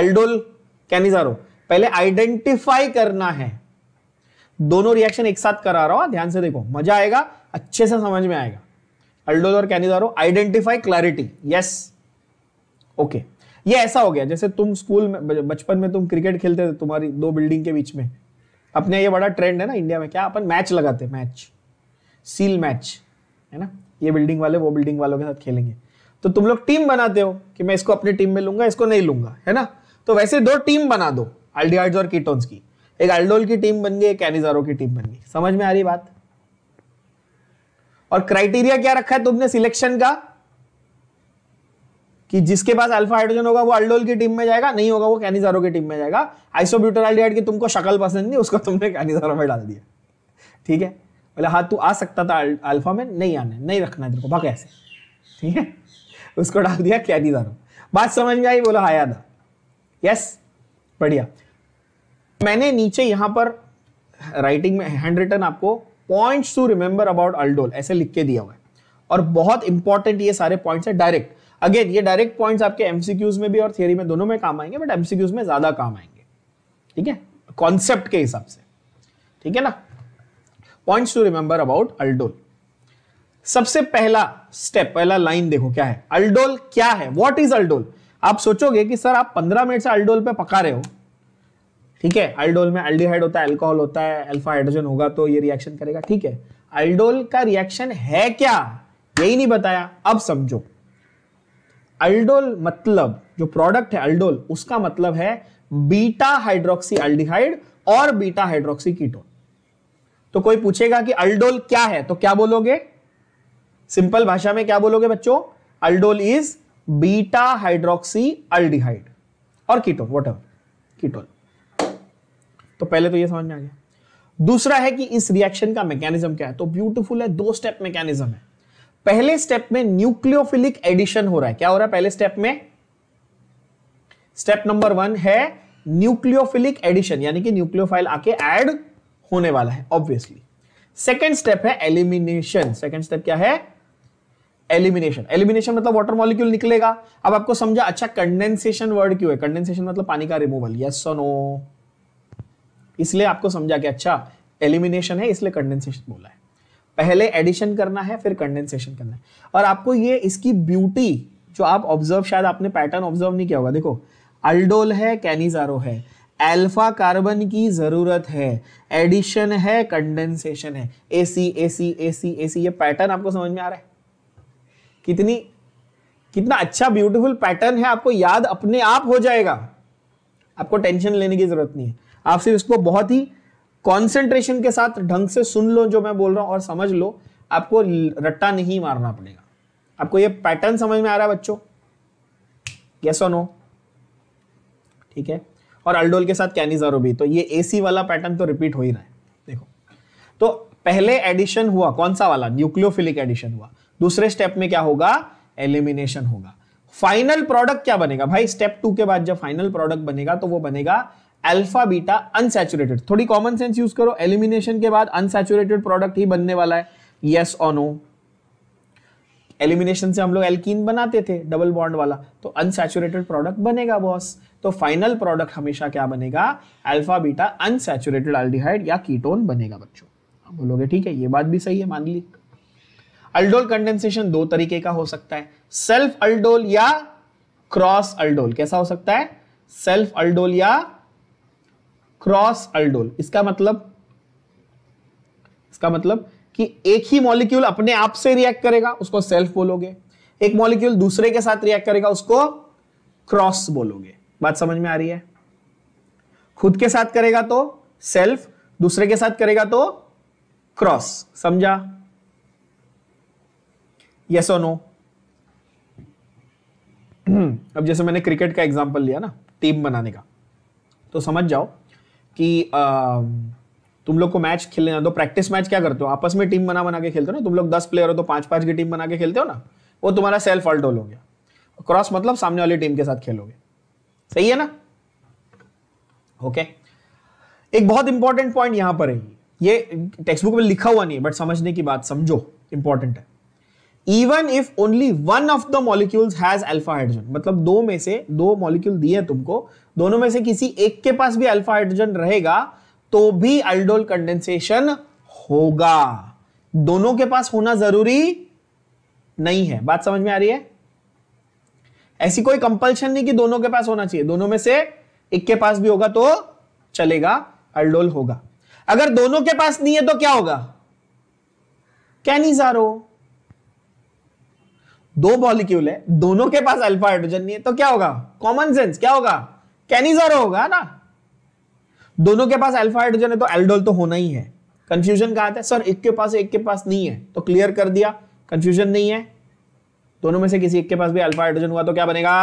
अल्डोल कैनिजारो पहले आइडेंटिफाई करना है दोनों रिएक्शन एक साथ करा रहा हूं ध्यान से देखो मजा आएगा अच्छे से समझ में आएगा अल्डोज और Cannizzaro identify clarity yes okay ये ऐसा हो गया जैसे तुम स्कूल में बचपन में तुम क्रिकेट खेलते थे तुम्हारी दो बिल्डिंग के बीच में अपने ये बड़ा ट्रेंड है ना इंडिया में क्या अपन मैच लगाते मैच सील मैच है ना ये बिल्डिंग वाले वो बिल्डिंग वालों के साथ खेलेंगे तो तुम लोग टीम बनाते हो कि मैं इसको अपनी टीम में लूंगा इसको नहीं लूंगा है ना तो वैसे दो टीम बना दो अल्डियाड्स और कीटोन्स की एक अल्डोल की टीम बन गई एक कैनिजारो की टीम बन गई समझ में आ रही बात और क्राइटेरिया क्या रखा है तुमने सिलेक्शन का कि जिसके पास अल्फा हाइड्रोजन होगा वो अल्डोल की टीम में जाएगा नहीं होगा वो कैनिजारो की टीम में जाएगा आइसोब्यूटराल्डिहाइड की तुमको शक्ल पसंद नहीं उसको तुमने कैनिजारो में डाल दिया ठीक है बोले हाँ तू आ सकता था अल्फा में नहीं आने नहीं रखना है तेरे को भाग ऐसे ठीक है उसको डाल दिया कैनिजारो बात समझ में आई बोला हाँ याद यस बढ़िया मैंने नीचे यहां पर राइटिंग में हैंड रिटर्न आपको point to remember about aldol ऐसे लिख के दिया हुआ है और बहुत इंपॉर्टेंट ये सारे पॉइंट्स है डायरेक्ट अगेन ये डायरेक्ट पॉइंट्स आपके एमसीक्यूज में भी और थियरी में दोनों में काम आएंगे बट एमसीक्यूज में ज्यादा काम आएंगे ठीक है कॉन्सेप्ट के हिसाब से ठीक है ना point to remember about aldol सबसे पहला स्टेप पहला लाइन देखो क्या है अल्डोल क्या है वॉट इज अल्डोल आप सोचोगे कि सर आप पंद्रह मिनट से अल्डोल पे पका रहे हो ठीक है अल्डोल में अल्डीहाइड होता है एल्कोहल होता है अल्फा हाइड्रोजन होगा तो ये रिएक्शन करेगा ठीक है अल्डोल का रिएक्शन है क्या यही नहीं बताया अब समझो अल्डोल मतलब जो प्रोडक्ट है अल्डोल उसका मतलब है बीटा हाइड्रोक्सी अल्डिहाइड और बीटा हाइड्रोक्सी कीटोन तो कोई पूछेगा कि अल्डोल क्या है तो क्या बोलोगे सिंपल भाषा में क्या बोलोगे बच्चों aldol is beta hydroxy aldehyde और कीटोन वॉट कीटोन तो पहले तो ये समझ में आ गया दूसरा है कि इस रिएक्शन का मैकेनिज्म क्या है तो ब्यूटीफुल है दो स्टेप मैकेनिज्म है पहले स्टेप में न्यूक्लियोफिलिक एडिशन हो रहा है क्या हो रहा है पहले स्टेप में स्टेप नंबर वन है न्यूक्लियोफिलिक एडिशन यानी कि न्यूक्लियोफाइल आके ऐड होने वाला है ऑब्वियसली सेकेंड स्टेप है एलिमिनेशन सेकेंड स्टेप क्या है एलिमिनेशन एलिमिनेशन मतलब वाटर मॉलिक्यूल निकलेगा अब आपको समझा अच्छा कंडेंसेशन वर्ड क्यों है कंडेंसेशन मतलब पानी का रिमूवल यस नो इसलिए आपको समझा कि अच्छा एलिमिनेशन है इसलिए कंडेंसेशन बोला है पहले एडिशन करना है फिर कंडेंसेशन करना है और आपको ये इसकी ब्यूटी जो आप ऑब्जर्व शायद आपने पैटर्न ऑब्जर्व नहीं किया होगा देखो अल्डोल है कैनिजारो है एल्फा कार्बन की ज़रूरत है एडिशन है कंडेंसेशन है ए सी ए सी ए सी ए सी ये पैटर्न आपको समझ में आ रहा है कितनी कितना अच्छा ब्यूटीफुल पैटर्न है आपको याद अपने आप हो जाएगा आपको टेंशन लेने की ज़रूरत नहीं है आप सिर्फ इसको बहुत ही कॉन्सेंट्रेशन के साथ ढंग से सुन लो जो मैं बोल रहा हूँ और समझ लो आपको रट्टा नहीं मारना पड़ेगा आपको ये पैटर्न समझ में आ रहा है बच्चों यस और नो ठीक है और अल्डोल के साथ कैनिजारो भी तो ये एसी वाला पैटर्न तो रिपीट हो ही रहा है देखो तो पहले एडिशन हुआ कौन सा वाला न्यूक्लियोफिलिक एडिशन हुआ दूसरे स्टेप में क्या होगा एलिमिनेशन होगा फाइनल प्रोडक्ट क्या बनेगा भाई स्टेप टू के बाद जब फाइनल प्रोडक्ट बनेगा तो वो बनेगा अल्फा बीटा अनसेचुरेटेड थोड़ी कॉमन सेंस यूज करो एलिमिनेशन के बाद अनसेचुरेटेड प्रोडक्ट ही बनने वाला है यस और नो एलिमिनेशन से हम लोग एल्कीन बनाते थे डबल बॉन्ड वाला तो अनसेचुरेटेड प्रोडक्ट बनेगा बॉस तो फाइनल प्रोडक्ट हमेशा क्या बनेगा अल्फा बीटा अनसेचुरेटेड एल्डिहाइड या कीटोन बनेगा बच्चों आप बोलोगे ठीक है ये बात भी सही है मान ली अल्डोल कंडेंसेशन दो तरीके का हो सकता है सेल्फ अल्डोल या क्रॉस अल्डोल कैसा हो सकता है सेल्फ अल्डोल या क्रॉस अल्डोल इसका मतलब इसका मतलब कि एक ही मॉलिक्यूल अपने आप से रिएक्ट करेगा उसको सेल्फ बोलोगे एक मॉलिक्यूल दूसरे के साथ रिएक्ट करेगा उसको क्रॉस बोलोगे बात समझ में आ रही है खुद के साथ करेगा तो सेल्फ दूसरे के साथ करेगा तो क्रॉस समझा यस और नो अब जैसे मैंने क्रिकेट का एग्जांपल लिया ना टीम बनाने का तो समझ जाओ कि तुम लोग को मैच खेलने दो प्रैक्टिस मैच क्या करते हो आपस में टीम बना बना के खेलते हो ना तुम लोग दस प्लेयर हो तो पांच पांच की टीम बना के खेलते हो ना वो तुम्हारा सेल्फ ऑल्ट हो गया क्रॉस मतलब सामने वाली टीम के साथ खेलोगे सही है ना ओके okay. एक बहुत इंपॉर्टेंट पॉइंट यहां पर है ये टेक्सट बुक में लिखा हुआ नहीं है बट समझने की बात समझो इंपॉर्टेंट है even if only one of the molecules has alpha hydrogen मतलब दो में से दो मॉलिक्यूल दिए तुमको दोनों में से किसी एक के पास भी अल्फा हाइड्रोजन रहेगा तो भी अल्डोल कंडेंसेशन होगा दोनों के पास होना जरूरी नहीं है बात समझ में आ रही है ऐसी कोई कंपल्शन नहीं कि दोनों के पास होना चाहिए दोनों में से एक के पास भी होगा तो चलेगा अल्डोल होगा अगर दोनों के पास नहीं है तो क्या होगा कैनिजारो दो मॉलिक्यूल है दोनों के पास अल्फा हाइड्रोजन नहीं है तो क्या होगा कॉमन सेंस क्या होगा कैनिजर होगा ना दोनों के पास अल्फा हाइड्रोजन है तो एल्डोल तो होना ही है कंफ्यूजन कहा था सर एक के पास एक के पास नहीं है तो क्लियर कर दिया कंफ्यूजन नहीं है दोनों में से किसी एक के पास भी अल्फा हाइड्रोजन हुआ तो क्या बनेगा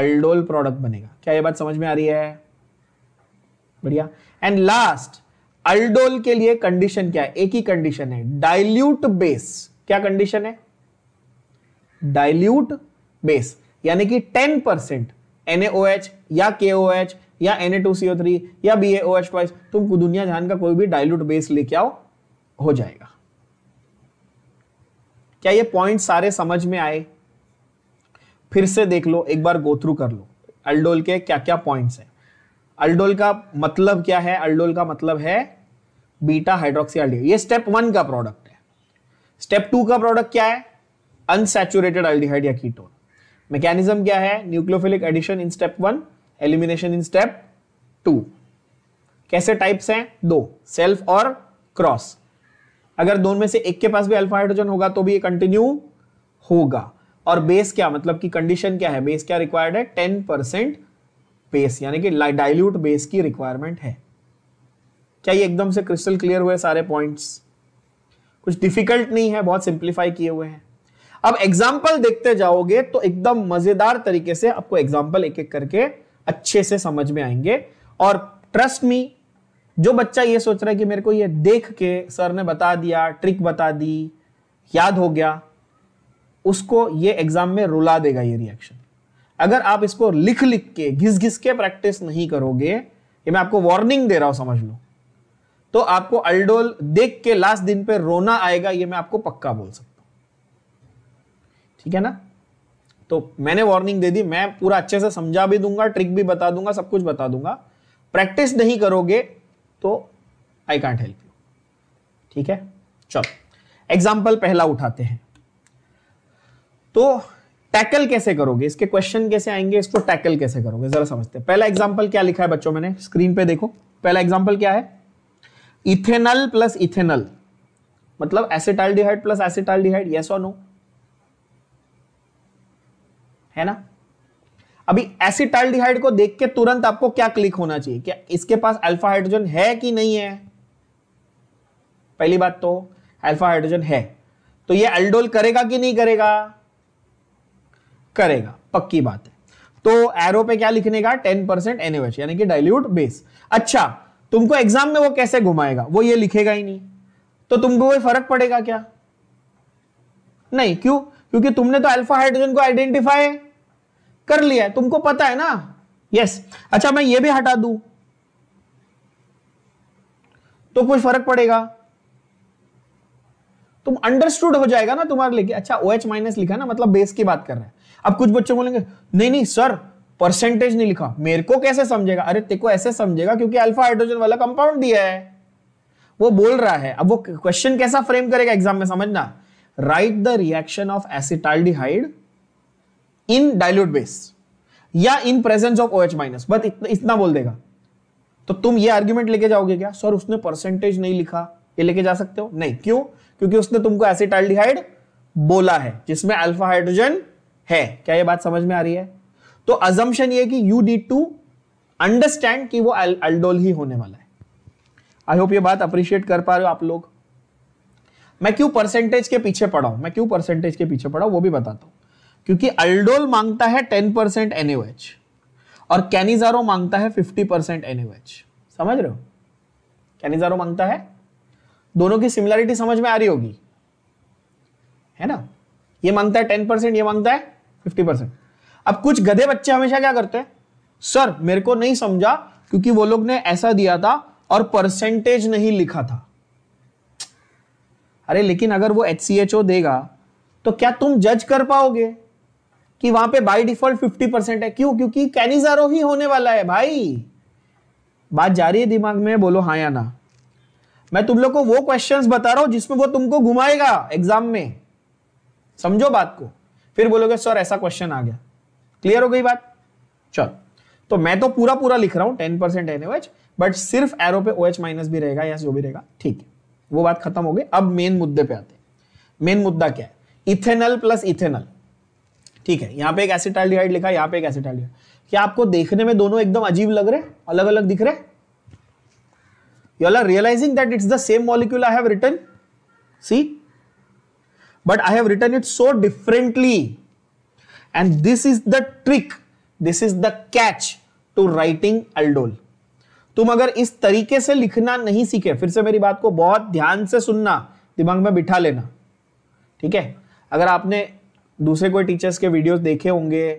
अल्डोल प्रोडक्ट बनेगा क्या ये बात समझ में आ रही है बढ़िया एंड लास्ट अल्डोल के लिए कंडीशन क्या है एक ही कंडीशन है डाइल्यूट बेस क्या कंडीशन है डाइल्यूट बेस यानी कि 10 परसेंट NaOH या KOH या Na2CO3 या BaOH ट्वाइस तुम दुनिया जान का कोई भी डाइल्यूट बेस लेके आओ हो जाएगा क्या ये पॉइंट सारे समझ में आए फिर से देख लो एक बार गोथ्रू कर लो अल्डोल के क्या क्या पॉइंट्स हैं अल्डोल का मतलब क्या है अल्डोल का मतलब है बीटा हाइड्रोक्सी ये स्टेप वन का प्रोडक्ट है स्टेप टू का प्रोडक्ट क्या है अनसेचुरेटेड अल्डिहाइड या कीटोन मैकेनिज्म क्या है nucleophilic addition in step one elimination in step two कैसे टाइप्स हैं दो सेल्फ और क्रॉस अगर दोनों में से एक के पास भी अल्फा हाइड्रोजन होगा तो भी ये कंटिन्यू होगा और बेस क्या मतलब कि कंडीशन क्या है बेस क्या रिक्वायर्ड है टेन परसेंट बेस यानी कि डाइल्यूट बेस की रिक्वायरमेंट है क्या ये एकदम से क्रिस्टल क्लियर हुए सारे पॉइंट्स कुछ डिफिकल्ट नहीं है बहुत सिंप्लीफाई किए हुए हैं अब एग्जाम्पल देखते जाओगे तो एकदम मजेदार तरीके से आपको एग्जाम्पल एक एक करके अच्छे से समझ में आएंगे और ट्रस्ट मी जो बच्चा ये सोच रहा है कि मेरे को ये देख के सर ने बता दिया ट्रिक बता दी याद हो गया उसको ये एग्जाम में रुला देगा ये रिएक्शन अगर आप इसको लिख लिख के घिस घिस के प्रैक्टिस नहीं करोगे ये मैं आपको वार्निंग दे रहा हूं समझ लो तो आपको अल्डोल देख के लास्ट दिन पे रोना आएगा ये मैं आपको पक्का बोल सकता ठीक है ना तो मैंने वार्निंग दे दी मैं पूरा अच्छे से समझा भी दूंगा ट्रिक भी बता दूंगा सब कुछ बता दूंगा प्रैक्टिस नहीं करोगे तो आई कांट हेल्प यू ठीक है चलो एग्जाम्पल पहला उठाते हैं तो टैकल कैसे करोगे इसके क्वेश्चन कैसे आएंगे इसको टैकल कैसे करोगे जरा समझते हैं पहला एग्जाम्पल क्या लिखा है बच्चों मैंने स्क्रीन पे देखो पहला एग्जाम्पल क्या है इथेनल प्लस इथेनल मतलब acetaldehyde plus acetaldehyde yes और नो है ना अभी एसिटाइल को देख के तुरंत आपको क्या क्लिक होना चाहिए क्या इसके पास अल्फा हाइड्रोजन है कि नहीं है पहली बात तो अल्फा हाइड्रोजन है तो ये अल्डोल करेगा कि नहीं करेगा करेगा पक्की बात है तो एरो पे क्या लिखने का टेन परसेंट एनएच यानी कि डाइल्यूट बेस अच्छा तुमको एग्जाम में वो कैसे घुमाएगा वो ये लिखेगा ही नहीं तो तुमको कोई फर्क पड़ेगा क्या नहीं क्यों क्योंकि तुमने तो अल्फा हाइड्रोजन को आइडेंटिफाई कर लिया है तुमको पता है ना यस अच्छा मैं ये भी हटा दू तो कुछ फर्क पड़ेगा तुम अंडरस्टूड हो जाएगा ना तुम्हारे लिए अच्छा ओ एच माइनस लिखा ना मतलब बेस की बात कर रहे हैं अब कुछ बच्चे बोलेंगे नहीं नहीं सर परसेंटेज नहीं लिखा मेरे को कैसे समझेगा अरे तेको ऐसे समझेगा क्योंकि अल्फा हाइड्रोजन वाला कंपाउंड दिया है वो बोल रहा है अब वो क्वेश्चन कैसा फ्रेम करेगा एग्जाम में समझना write the reaction of acetaldehyde in dilute base या in presence of O H minus बस इतना बोल देगा तो तुम ये आर्ग्यूमेंट लेके जाओगे क्या सर उसने परसेंटेज नहीं लिखा ये लेके जा सकते हो नहीं क्यों क्योंकि उसने तुमको एसिटाल्डिहाइड बोला है जिसमें अल्फा हाइड्रोजन है क्या ये बात समझ में आ रही है तो अजम्पन ये कि यू नीड टू अंडरस्टैंड कि वो अल्डोल ही होने वाला है आई होप ये बात अप्रिशिएट कर पा रहे हो आप लोग मैं क्यों परसेंटेज के पीछे पढ़ाऊं मैं क्यों परसेंटेज के पीछे पढ़ाऊं वो भी बताता हूं क्योंकि अल्डोल मांगता है टेन परसेंट एनएच और कैनिजारो मांगता है फिफ्टी परसेंट एनएच समझ रहे हो कैनिजारो मांगता है दोनों की सिमिलरिटी समझ में आ रही होगी है ना ये मांगता है टेन परसेंट ये मांगता है फिफ्टी परसेंट अब कुछ गधे बच्चे हमेशा क्या करते हैं सर मेरे को नहीं समझा क्योंकि वो लोग ने ऐसा दिया था और परसेंटेज नहीं लिखा था अरे लेकिन अगर वो एच देगा तो क्या तुम जज कर पाओगे कि वहां पे बाय डिफॉल्ट 50 परसेंट है क्यों क्योंकि कैनिजारो ही होने वाला है भाई बात जा रही है दिमाग में बोलो हाँ या ना मैं तुम लोग को वो क्वेश्चंस बता रहा हूं जिसमें वो तुमको घुमाएगा एग्जाम में समझो बात को फिर बोलोगे सर ऐसा क्वेश्चन आ गया क्लियर हो गई बात चल तो मैं तो पूरा पूरा लिख रहा हूं टेन परसेंट एनएच बट सिर्फ एरो पे एच OH माइनस भी रहेगा या जो भी रहेगा ठीक है वो बात खत्म हो गई अब मेन मुद्दे पे आते हैं मेन मुद्दा क्या है इथेनल प्लस इथेनल ठीक है यहाँ पे एक एसिटाल्डिहाइड लिखा है यहाँ पे एक एसिटाइल क्या आपको देखने में दोनों एकदम अजीब लग रहे अलग अलग दिख रहे you are realising that it's the same molecule I have written see but I have written it so differently and this is the trick this is the catch to writing aldol तुम अगर इस तरीके से लिखना नहीं सीखे फिर से मेरी बात को बहुत ध्यान से सुनना दिमाग में बिठा लेना ठीक है अगर आपने दूसरे कोई टीचर्स के वीडियोस देखे होंगे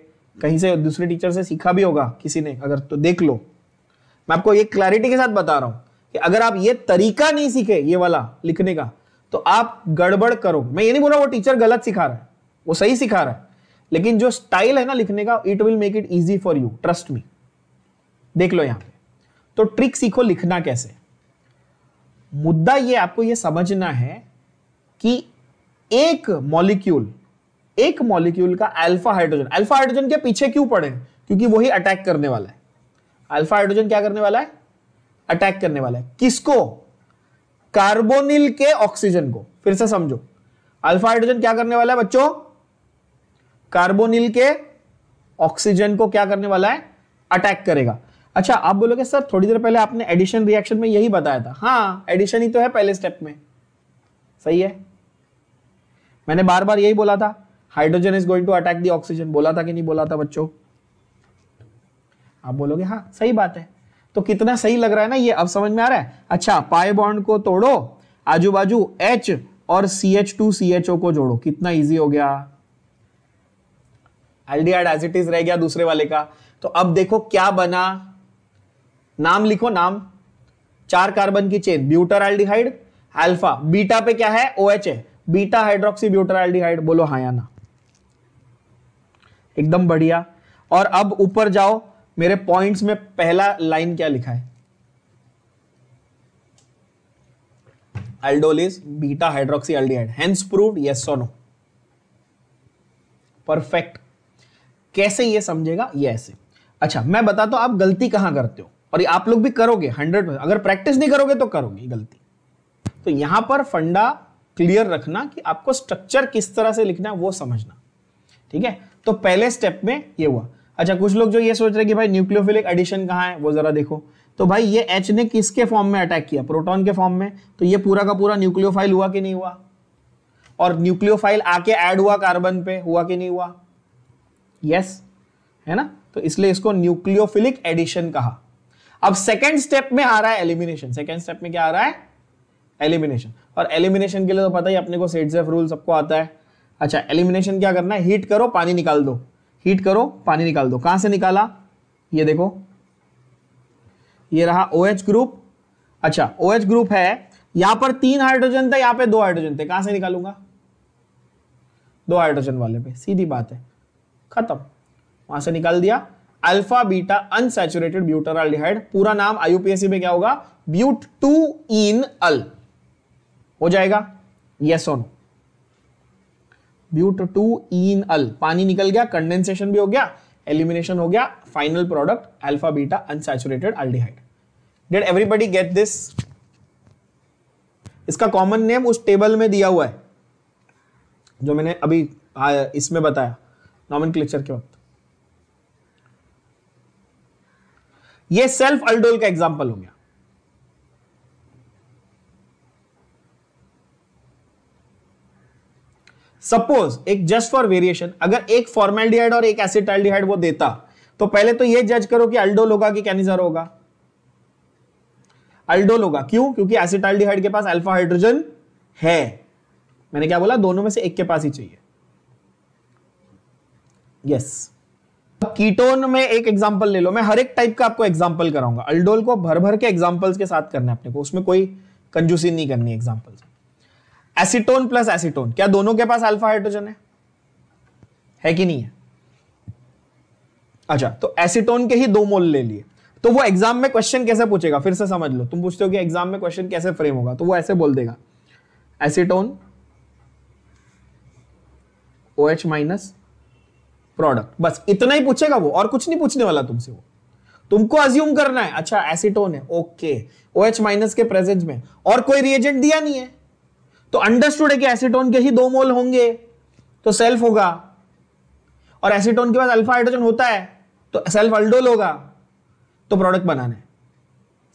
कहीं से दूसरे टीचर से सीखा भी होगा किसी ने अगर तो देख लो मैं आपको ये क्लैरिटी के साथ बता रहा हूं कि अगर आप ये तरीका नहीं सीखे ये वाला लिखने का तो आप गड़बड़ करो मैं ये नहीं बोल रहा वो टीचर गलत सिखा रहा है वो सही सिखा रहा है लेकिन जो स्टाइल है ना लिखने का it will make it easy for you trust me देख लो यहां पे तो ट्रिक सीखो लिखना कैसे मुद्दा ये आपको ये समझना है कि एक मॉलिक्यूल एक मॉलिक्यूल का अल्फा हाइड्रोजन अल्फा हाइड्रोजन के पीछे क्यों पड़े क्योंकि वही अटैक करने वाला है अल्फा हाइड्रोजन क्या करने वाला है अटैक करने वाला है किसको कार्बोनिल के ऑक्सीजन को फिर से समझो अल्फा हाइड्रोजन क्या करने वाला है बच्चों कार्बोनिल के ऑक्सीजन को क्या करने वाला है अटैक करेगा अच्छा आप बोलोगे सर थोड़ी देर पहले आपने एडिशन रिएक्शन में यही बताया था हाँ एडिशन ही तो है पहले स्टेप में सही है मैंने बार बार यही बोला था hydrogen is going to attack the oxygen बोला था कि नहीं बोला था बच्चों आप बोलोगे हाँ सही बात है तो कितना सही लग रहा है ना ये अब समझ में आ रहा है अच्छा पाए बॉन्ड को तोड़ो आजू बाजू एच और C H two C H O को जोड़ो कितना इजी हो गया एल्डिहाइड एज इट इज रह गया दूसरे वाले का तो अब देखो क्या बना नाम लिखो नाम चार कार्बन की chain butyraldehyde alpha beta पे क्या है ओ OH एच है बीटा हाइड्रोक्सी ब्यूटर एल्डिहाइड बोलो हाँ या ना एकदम बढ़िया और अब ऊपर जाओ मेरे पॉइंट्स में पहला लाइन क्या लिखा है aldol is beta hydroxy aldehyde hence proved yes और नो परफेक्ट कैसे ये समझेगा ये ऐसे अच्छा मैं बताता तो हूं आप गलती कहां करते हो और ये आप लोग भी करोगे हंड्रेड परसेंट अगर प्रैक्टिस नहीं करोगे तो करोगे गलती तो यहां पर फंडा क्लियर रखना कि आपको स्ट्रक्चर किस तरह से लिखना है वो समझना ठीक है तो पहले स्टेप में ये हुआ अच्छा कुछ लोग जो ये सोच रहे हैं कि भाई न्यूक्लियोफिलिक एडिशन कहाँ है वो जरा देखो तो भाई ये एच ने किसके फॉर्म में अटैक किया प्रोटॉन के फॉर्म में तो ये पूरा का पूरा न्यूक्लियोफाइल हुआ कि नहीं हुआ और न्यूक्लियोफाइल आके ऐड हुआ कार्बन पे हुआ कि नहीं हुआ यस yes, है ना तो इसलिए इसको न्यूक्लियोफिलिक एडिशन कहा अब सेकेंड स्टेप में आ रहा है एलिमिनेशन सेकेंड स्टेप में क्या आ रहा है एलिमिनेशन और एलिमिनेशन के लिए तो पता ही अपने को सेट्स ऑफ रूल सबको आता है अच्छा एलिमिनेशन क्या करना है हीट करो पानी निकाल दो हीट करो पानी निकाल दो कहां से निकाला ये देखो ये रहा ओ OH ग्रुप अच्छा ओ OH ग्रुप है यहां पर तीन हाइड्रोजन थे यहां पे दो हाइड्रोजन थे कहां से निकालूंगा दो हाइड्रोजन वाले पे सीधी बात है खत्म वहां से निकाल दिया अल्फा बीटा अनसेचुरेटेड ब्यूटराल्डिहाइड पूरा नाम आईयूपीएससी में क्या होगा ब्यूट टू इन अल हो जाएगा यस और नो ब्यूट टू इन अल पानी निकल गया कंडेंसेशन भी हो गया एलिमिनेशन हो गया final product alpha beta unsaturated aldehyde did everybody get this इसका कॉमन नेम उस टेबल में दिया हुआ है जो मैंने अभी हाँ, इसमें बताया नॉमन क्लिक्चर के वक्त ये सेल्फ अल्डोल का एग्जाम्पल हो गया सपोज एक जस्ट फॉर वेरिएशन अगर एक फॉर्मेल्डिहाइड और एक एसिटाइल्डिहाइड वो देता तो पहले तो ये जज करो कि अल्डोल होगा कि कैनिजर होगा अल्डोल होगा क्यों क्योंकि एसिटाइल्डिहाइड के पास अल्फा हाइड्रोजन है मैंने क्या बोला दोनों में से एक के पास ही चाहिए यस yes. कीटोन में एक एग्जांपल ले लो मैं हर एक टाइप का आपको एग्जांपल कराऊंगा अल्डोल को भर भर के एग्जांपल्स के साथ करना है अपने को उसमें कोई कंजूसी नहीं करनी एग्जांपल्स एसिटोन प्लस एसिटोन क्या दोनों के पास अल्फा हाइड्रोजन है है कि नहीं है अच्छा तो एसिटोन के ही दो मोल ले लिए तो वो एग्जाम में क्वेश्चन कैसे पूछेगा फिर से समझ लो तुम पूछते हो कि एग्जाम में क्वेश्चन कैसे फ्रेम होगा तो वो ऐसे बोल देगा acetone O H minus product बस इतना ही पूछेगा वो और कुछ नहीं पूछने वाला तुमसे वो तुमको अज्यूम करना है अच्छा एसिटोन है ओके ओ एच माइनस के प्रेजेंस में और कोई रिएजेंट दिया नहीं है तो अंडरस्टूड है कि एसिटोन के ही दो मोल होंगे तो सेल्फ होगा और एसिटोन के बाद अल्फा हाइड्रोजन होता है तो सेल्फ अल्डोल होगा तो प्रोडक्ट बनाना है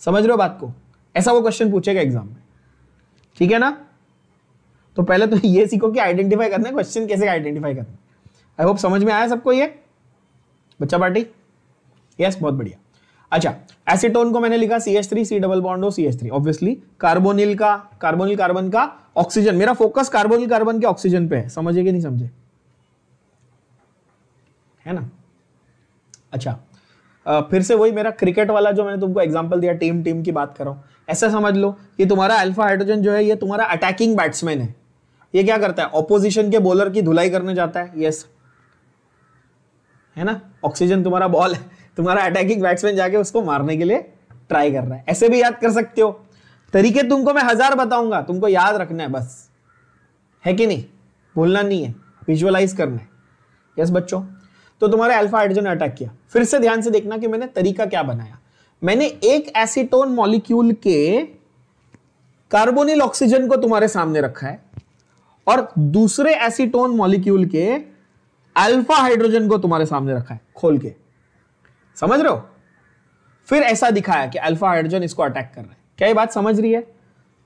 समझ रहे हो बात को ऐसा वो क्वेश्चन पूछेगा एग्जाम में ठीक है ना तो पहले तो ये सीखो कि आइडेंटिफाई करना है क्वेश्चन कैसे आइडेंटिफाई करना आई होप समझ में आया सबको ये बच्चा पार्टी यस बहुत बढ़िया अच्छा एसिटोन को मैंने लिखा C S three C double bond O C S three obviously carbonyl का कार्बोनिल कार्बन का ऑक्सीजन मेरा फोकस कार्बोनिल कार्बन के ऑक्सीजन पे है समझे कि नहीं समझे है ना अच्छा आ, फिर से वही मेरा क्रिकेट वाला जो मैंने तुमको एग्जांपल दिया टीम टीम की बात कर रहा ऐसा समझ लो कि तुम्हारा अल्फा हाइड्रोजन जो है ये तुम्हारा अटैकिंग बैट्समैन है ये क्या करता है ऑपोजिशन के बॉलर की धुलाई करने जाता है यस है ना ऑक्सीजन तुम्हारा बॉल है तुम्हारा अटैकिंग बैट्समैन जाके उसको मारने के लिए ट्राई कर रहा है ऐसे भी याद कर सकते हो तरीके तुमको मैं हजार बताऊंगा तुमको याद रखना है बस है कि नहीं भूलना नहीं है विजुअलाइज करना है यस बच्चों तो तुम्हारे अल्फा हाइड्रोजन ने अटैक किया फिर से ध्यान से देखना कि मैंने तरीका क्या बनाया मैंने एक एसीटोन मॉलिक्यूल के कार्बोनिल ऑक्सीजन को तुम्हारे सामने रखा है और दूसरे एसीटोन मॉलिक्यूल के अल्फा हाइड्रोजन को तुम्हारे सामने रखा है खोल के समझ रहे हो फिर ऐसा दिखाया कि अल्फा हाइड्रोजन इसको अटैक कर रहा है क्या ये बात समझ रही है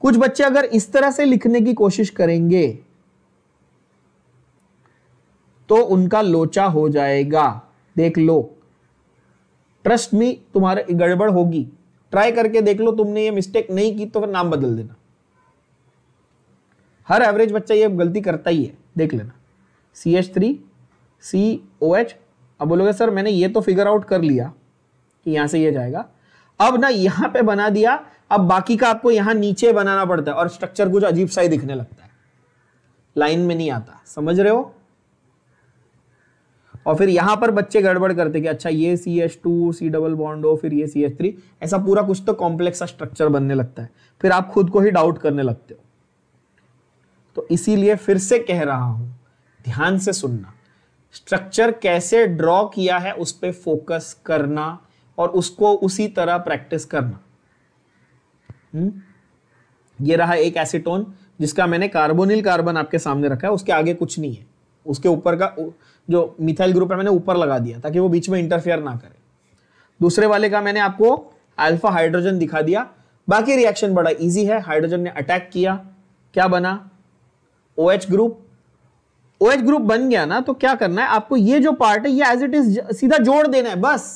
कुछ बच्चे अगर इस तरह से लिखने की कोशिश करेंगे तो उनका लोचा हो जाएगा देख लो ट्रस्ट मी तुम्हारे गड़बड़ होगी ट्राई करके देख लो तुमने ये मिस्टेक नहीं की तो फिर नाम बदल देना हर एवरेज बच्चा ये गलती करता ही है देख लेना C H three C O H अब बोलोगे सर मैंने ये तो फिगर आउट कर लिया कि यहां से ये जाएगा अब ना यहां पे बना दिया अब बाकी का आपको यहां नीचे बनाना पड़ता है और स्ट्रक्चर कुछ अजीब सा ही दिखने लगता है लाइन में नहीं आता समझ रहे हो और फिर यहां पर बच्चे गड़बड़ करते कि अच्छा ये C H two C double bond हो फिर ये सी एच थ्री ऐसा पूरा कुछ तो कॉम्प्लेक्स सा स्ट्रक्चर बनने लगता है फिर आप खुद को ही डाउट करने लगते हो तो इसीलिए फिर से कह रहा हूं ध्यान से सुनना स्ट्रक्चर कैसे ड्रॉ किया है उस पर फोकस करना और उसको उसी तरह प्रैक्टिस करना हम्म? ये रहा एक एसीटोन जिसका मैंने कार्बोनिल कार्बन आपके सामने रखा है उसके आगे कुछ नहीं है उसके ऊपर का जो मिथाइल ग्रुप है मैंने ऊपर लगा दिया ताकि वो बीच में इंटरफेयर ना करे दूसरे वाले का मैंने आपको अल्फा हाइड्रोजन दिखा दिया बाकी रिएक्शन बड़ा इजी है हाइड्रोजन ने अटैक किया क्या बना O OH group O OH group बन गया ना तो क्या करना है आपको ये जो पार्ट है ये एज इट इज सीधा जोड़ देना है बस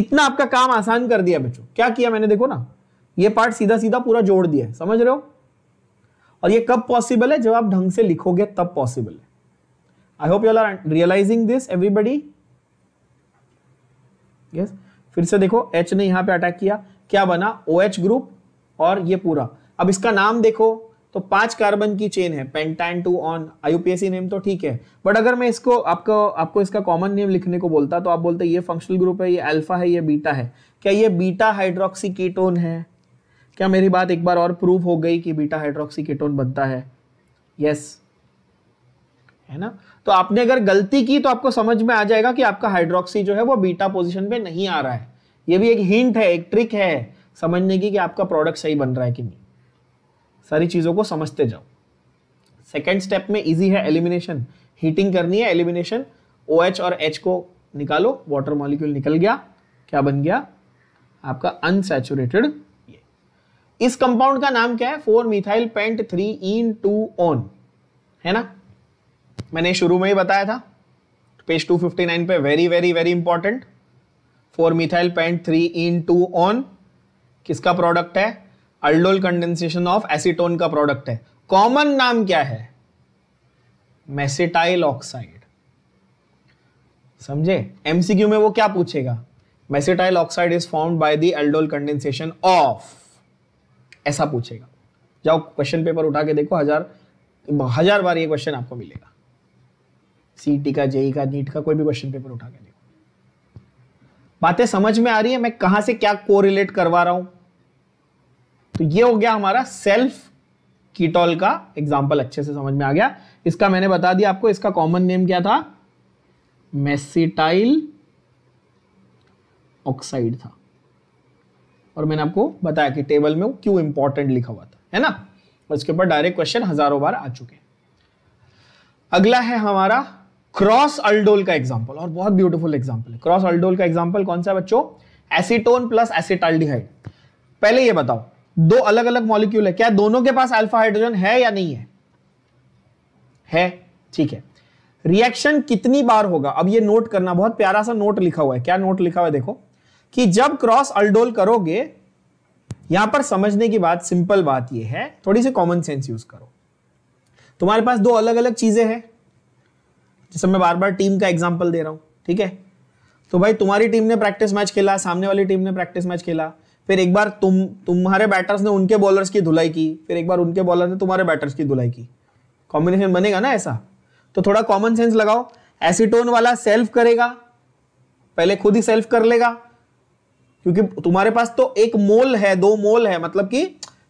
इतना आपका काम आसान कर दिया बच्चों क्या किया मैंने देखो ना ये पार्ट सीधा सीधा पूरा जोड़ दिया है समझ रहे हो और ये कब पॉसिबल है जब आप ढंग से लिखोगे तब पॉसिबल है I hope you are realising this everybody yes फिर से देखो एच ने यहां पे अटैक किया क्या बना ओ OH ग्रुप और ये पूरा अब इसका नाम देखो तो पांच कार्बन की चेन है pentyne two one IUPAC name तो ठीक है बट अगर मैं इसको आपको आपको इसका कॉमन नेम लिखने को बोलता तो आप बोलते ये फंक्शनल ग्रुप है ये अल्फा है ये बीटा है क्या ये बीटा हाइड्रोक्सी कीटोन है क्या मेरी बात एक बार और प्रूव हो गई कि बीटा हाइड्रोक्सी कीटोन बनता है यस है ना तो आपने अगर गलती की तो आपको समझ में आ जाएगा कि आपका हाइड्रोक्सी जो है वो बीटा पोजिशन पे नहीं आ रहा है ये भी एक हिंट है एक ट्रिक है समझने की कि आपका प्रोडक्ट सही बन रहा है कि नहीं सारी चीज़ों को समझते जाओ सेकेंड स्टेप में इजी है एलिमिनेशन हीटिंग करनी है एलिमिनेशन ओ OH और एच को निकालो वाटर मॉलिक्यूल निकल गया क्या बन गया आपका अनसेचुरेटेड इस कंपाउंड का नाम क्या है four methyl pent three en two one है ना मैंने शुरू में ही बताया था पेज 259 पे very very very important four methyl pent three en two one किसका प्रोडक्ट है अल्डोल कंडेंसेशन ऑफ एसीटोन का प्रोडक्ट है कॉमन नाम क्या है मैसेटाइल ऑक्साइड समझे एमसीक्यू में वो क्या पूछेगा mesityl oxide is form by the aldol condensation of ऐसा पूछेगा जाओ क्वेश्चन पेपर उठा के देखो हजार हजार बार ये क्वेश्चन आपको मिलेगा सीटी का जेई e का नीट का कोई भी क्वेश्चन पेपर उठा के देखो बातें समझ में आ रही है मैं कहां से क्या कोरिलेट करवा रहा हूं तो ये हो गया हमारा सेल्फ कीटोल का एग्जाम्पल अच्छे से समझ में आ गया इसका मैंने बता दिया आपको इसका कॉमन नेम क्या था मेसिटाइल ऑक्साइड था और मैंने आपको बताया कि टेबल में वो क्यों इंपॉर्टेंट लिखा हुआ था है ना और इसके ऊपर डायरेक्ट क्वेश्चन हजारों बार आ चुके अगला है हमारा क्रॉस अल्डोल का एग्जाम्पल और बहुत ब्यूटीफुल एग्जाम्पल है क्रॉस अल्डोल का एग्जाम्पल कौन सा बच्चों एसिटोन प्लस एसिटाल्डिहाइड पहले ये बताओ दो अलग अलग मॉलिक्यूल है क्या दोनों के पास अल्फा हाइड्रोजन है या नहीं है है ठीक है रिएक्शन कितनी बार होगा अब ये नोट करना बहुत प्यारा सा नोट लिखा हुआ है क्या नोट लिखा हुआ है देखो कि जब क्रॉस अल्डोल करोगे यहां पर समझने की बात सिंपल बात यह है थोड़ी सी कॉमन सेंस यूज करो तुम्हारे पास दो अलग अलग चीजें हैं जैसे मैं बार बार टीम का एग्जाम्पल दे रहा हूं ठीक है तो भाई तुम्हारी टीम ने प्रैक्टिस मैच खेला सामने वाली टीम ने प्रैक्टिस मैच खेला फिर एक बार तुम तुम्हारे बैटर्स ने उनके बॉलर्स की धुलाई की फिर एक बार उनके बॉलर ने तुम्हारे बैटर्स की धुलाई की कॉम्बिनेशन बनेगा ना ऐसा तो थोड़ा कॉमन सेंस लगाओ एसिटोन वाला सेल्फ करेगा पहले खुद ही सेल्फ कर लेगा क्योंकि तुम्हारे पास तो एक मोल है दो मोल है मतलब कि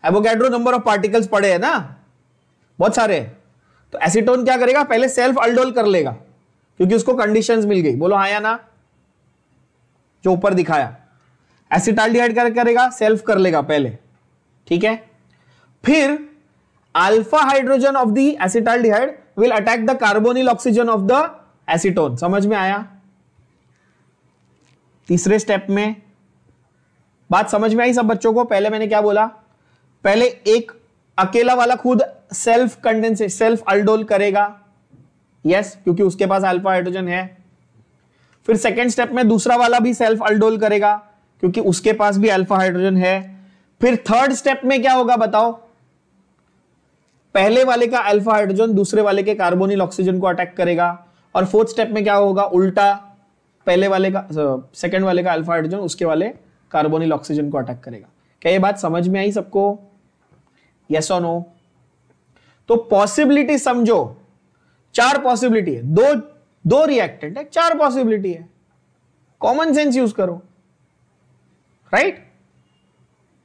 एवोगैड्रो नंबर ऑफ पार्टिकल्स पड़े हैं ना बहुत सारे तो एसीटोन क्या करेगा पहले सेल्फ अल्डोल कर लेगा क्योंकि उसको कंडीशंस मिल गई बोलो हाँ या ना जो ऊपर दिखाया एसिटाल्डिहाइड क्या करेगा सेल्फ कर लेगा पहले ठीक है फिर alpha hydrogen of the acetaldehyde will attack the carbonyl oxygen of the acetone समझ में आया तीसरे स्टेप में बात समझ में आई सब बच्चों को पहले मैंने क्या बोला पहले एक अकेला वाला खुद सेल्फ कंडेंसे सेल्फ अल्डोल करेगा यस yes, क्योंकि उसके पास अल्फा हाइड्रोजन है फिर सेकेंड स्टेप में दूसरा वाला भी सेल्फ अल्डोल करेगा क्योंकि उसके पास भी अल्फा हाइड्रोजन है फिर थर्ड स्टेप में क्या होगा बताओ पहले वाले का अल्फा हाइड्रोजन दूसरे वाले के कार्बोनिल ऑक्सीजन को अटैक करेगा और फोर्थ स्टेप में क्या होगा उल्टा पहले वाले का सेकेंड वाले का अल्फा हाइड्रोजन उसके वाले कार्बोनिल ऑक्सीजन को अटैक करेगा क्या ये बात समझ में आई सबको यस और नो तो पॉसिबिलिटी समझो चार पॉसिबिलिटी है दो दो रिएक्टेंट है चार पॉसिबिलिटी है कॉमन सेंस यूज करो राइट right?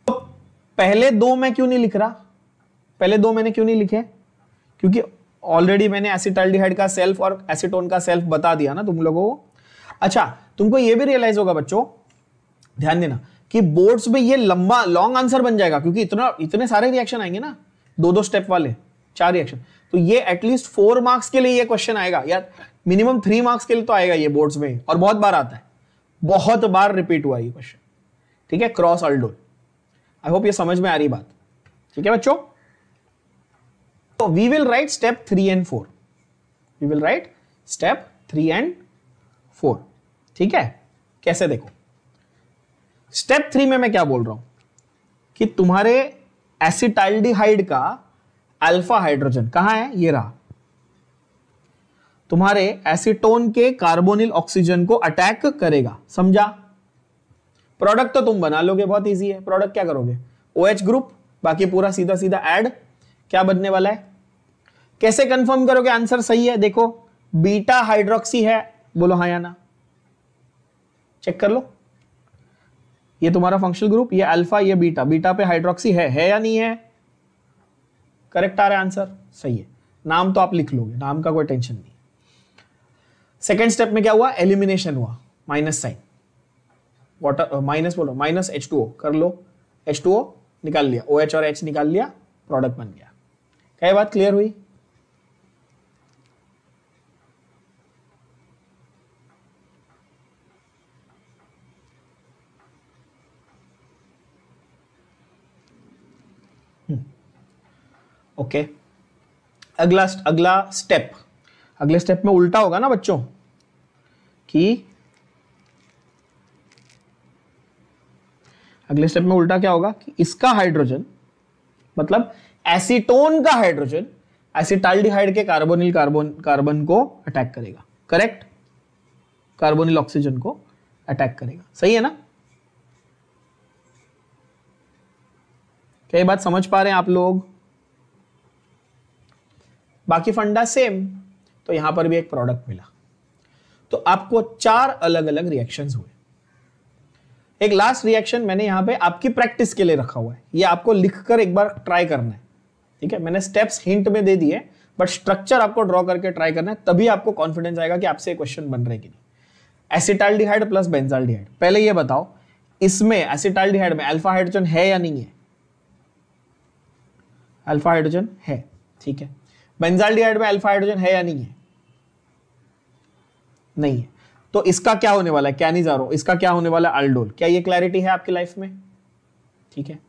तो पहले दो मैं क्यों नहीं लिख रहा पहले दो मैंने क्यों नहीं लिखे क्योंकि ऑलरेडी मैंने एसिटाल्डिहाइड का सेल्फ और एसिटोन का सेल्फ बता दिया ना तुम लोगों को अच्छा तुमको यह भी रियलाइज होगा बच्चों ध्यान देना कि बोर्ड्स में ये लंबा लॉन्ग आंसर बन जाएगा क्योंकि इतना इतने सारे रिएक्शन आएंगे ना दो दो स्टेप वाले चार रिएक्शन तो ये एटलीस्ट फोर मार्क्स के लिए ये क्वेश्चन आएगा यार मिनिमम थ्री मार्क्स के लिए तो आएगा ये बोर्ड्स में और बहुत बार आता है बहुत बार रिपीट हुआ ये क्वेश्चन ठीक है क्रॉस अल्डोल आई होप ये समझ में आ रही बात ठीक है बच्चों तो we will write step three and four we will write step three and four ठीक है कैसे देखो स्टेप थ्री में मैं क्या बोल रहा हूं कि तुम्हारे एसिटाइल्डिहाइड का अल्फा हाइड्रोजन कहां है ये रहा तुम्हारे एसिटोन के कार्बोनिल ऑक्सीजन को अटैक करेगा समझा प्रोडक्ट तो तुम बना लोगे बहुत इजी है प्रोडक्ट क्या करोगे ओ ग्रुप बाकी पूरा सीधा सीधा एड क्या बनने वाला है कैसे कंफर्म करोगे आंसर सही है देखो बीटा हाइड्रोक्सी है बोलो हाँ या ना चेक कर लो ये तुम्हारा फंक्शनल ग्रुप ये अल्फा ये बीटा बीटा पे हाइड्रोक्सी है है या नहीं है करेक्ट आ रहा है आंसर सही है नाम तो आप लिख लोगे नाम का कोई टेंशन नहीं सेकेंड स्टेप में क्या हुआ एलिमिनेशन हुआ माइनस साइन वाटर माइनस बोलो माइनस एच टू ओ कर लो एच टू ओ निकाल लिया ओ OH एच और एच निकाल लिया प्रोडक्ट बन गया कई बात क्लियर हुई ओके अगला अगला स्टेप अगले स्टेप में उल्टा होगा ना बच्चों कि अगले स्टेप में उल्टा क्या होगा कि इसका हाइड्रोजन मतलब एसीटोन का हाइड्रोजन एसिटाल्डिहाइड के कार्बोनिल कार्बोन कार्बन को अटैक करेगा करेक्ट कार्बोनिल ऑक्सीजन को अटैक करेगा सही है ना क्या ये बात समझ पा रहे हैं आप लोग बाकी फंडा सेम तो यहां पर भी एक प्रोडक्ट मिला तो आपको चार अलग अलग रिएक्शन हुए एक लास्ट रिएक्शन मैंने यहां पे आपकी प्रैक्टिस के लिए रखा हुआ है ये आपको लिखकर एक बार ट्राई करना है ठीक है मैंने स्टेप्स हिंट में दे दिए बट स्ट्रक्चर आपको ड्रॉ करके ट्राई करना है तभी आपको कॉन्फिडेंस आएगा कि आपसे क्वेश्चन बन रहे कि नहीं डिहाइड प्लस डिहाइड पहले यह बताओ इसमें डिहाइड में अल्फा हाइड्रोजन है या नहीं है अल्फा हाइड्रोजन है ठीक है बेंजाल्डिहाइड में अल्फा हाइड्रोजन है या नहीं है नहीं है तो इसका क्या होने वाला है क्या नहीं जा रहा हूं इसका क्या होने वाला है अल्डोल क्या ये क्लैरिटी है आपकी लाइफ में ठीक है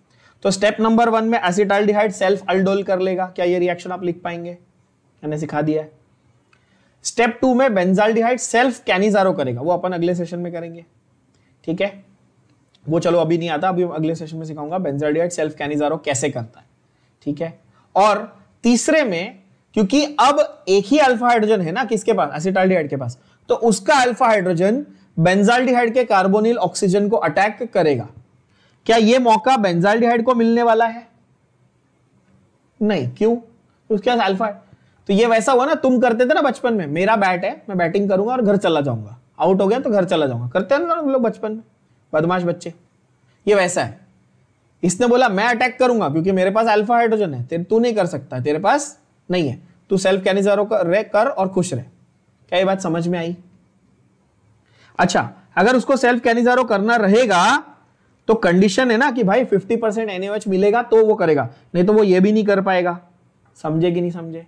तो स्टेप नंबर वन में एसिटाल्डिहाइड सेल्फ अल्डोल कर लेगा क्या ये रिएक्शन आप लिख पाएंगे मैंने सिखा दिया है स्टेप टू में बेंजाल्डिहाइड सेल्फ कैनिजारो करेगा वो अपन अगले सेशन में करेंगे ठीक है वो चलो अभी नहीं आता अभी अगले सेशन में सिखाऊंगा बेंजाल्डिहाइड सेल्फ कैनिजारो कैसे करता है ठीक है और तीसरे में क्योंकि अब एक ही अल्फा हाइड्रोजन है ना किसके पास एसिटाल के पास तो उसका अल्फा हाइड्रोजन बेंजाल्डिहाइड के कार्बोनिल ऑक्सीजन को अटैक करेगा क्या यह मौका बेंजाल्डिहाइड को मिलने वाला है नहीं क्यों उसके पास अल्फा तो ये वैसा हुआ ना तुम करते थे ना बचपन में मेरा बैट है मैं बैटिंग करूंगा और घर चला जाऊंगा आउट हो गया तो घर चला जाऊंगा करते हैं ना हम लोग बचपन में बदमाश बच्चे ये वैसा है इसने बोला मैं अटैक करूंगा क्योंकि मेरे पास अल्फा हाइड्रोजन है तेरे तू नहीं कर सकता तेरे पास नहीं है तू सेल्फ कैनिजारो कर, कर और खुश रह क्या ये बात समझ में आई अच्छा अगर उसको सेल्फ कैनिजारो करना रहेगा तो कंडीशन है ना कि भाई 50 परसेंट एनएच मिलेगा तो वो करेगा नहीं तो वो ये भी नहीं कर पाएगा समझे कि नहीं समझे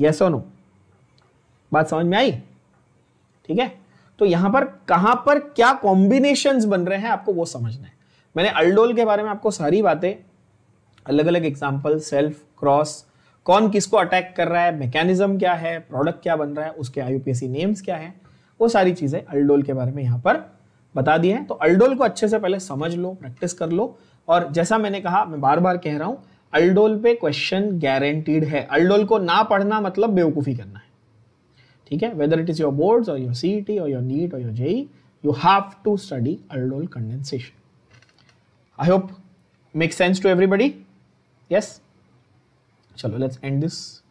यस और नो बात समझ में आई ठीक है तो यहां पर कहां पर क्या कॉम्बिनेशन बन रहे हैं आपको वो समझना है मैंने अल्डोल के बारे में आपको सारी बातें अलग अलग एग्जाम्पल सेल्फ क्रॉस कौन किसको अटैक कर रहा है मैकेनिज्म क्या है प्रोडक्ट क्या बन रहा है उसके आई नेम्स क्या है वो सारी चीज़ें अल्डोल के बारे में यहाँ पर बता दिए हैं तो अल्डोल को अच्छे से पहले समझ लो प्रैक्टिस कर लो और जैसा मैंने कहा मैं बार बार कह रहा हूँ अल्डोल पे क्वेश्चन गारंटीड है अल्डोल को ना पढ़ना मतलब बेवकूफ़ी करना है ठीक है whether it is your boards और योर सी और योर नीट और your JEE you have to study aldol condensation I hope make sense to everybody yes chalo let's end this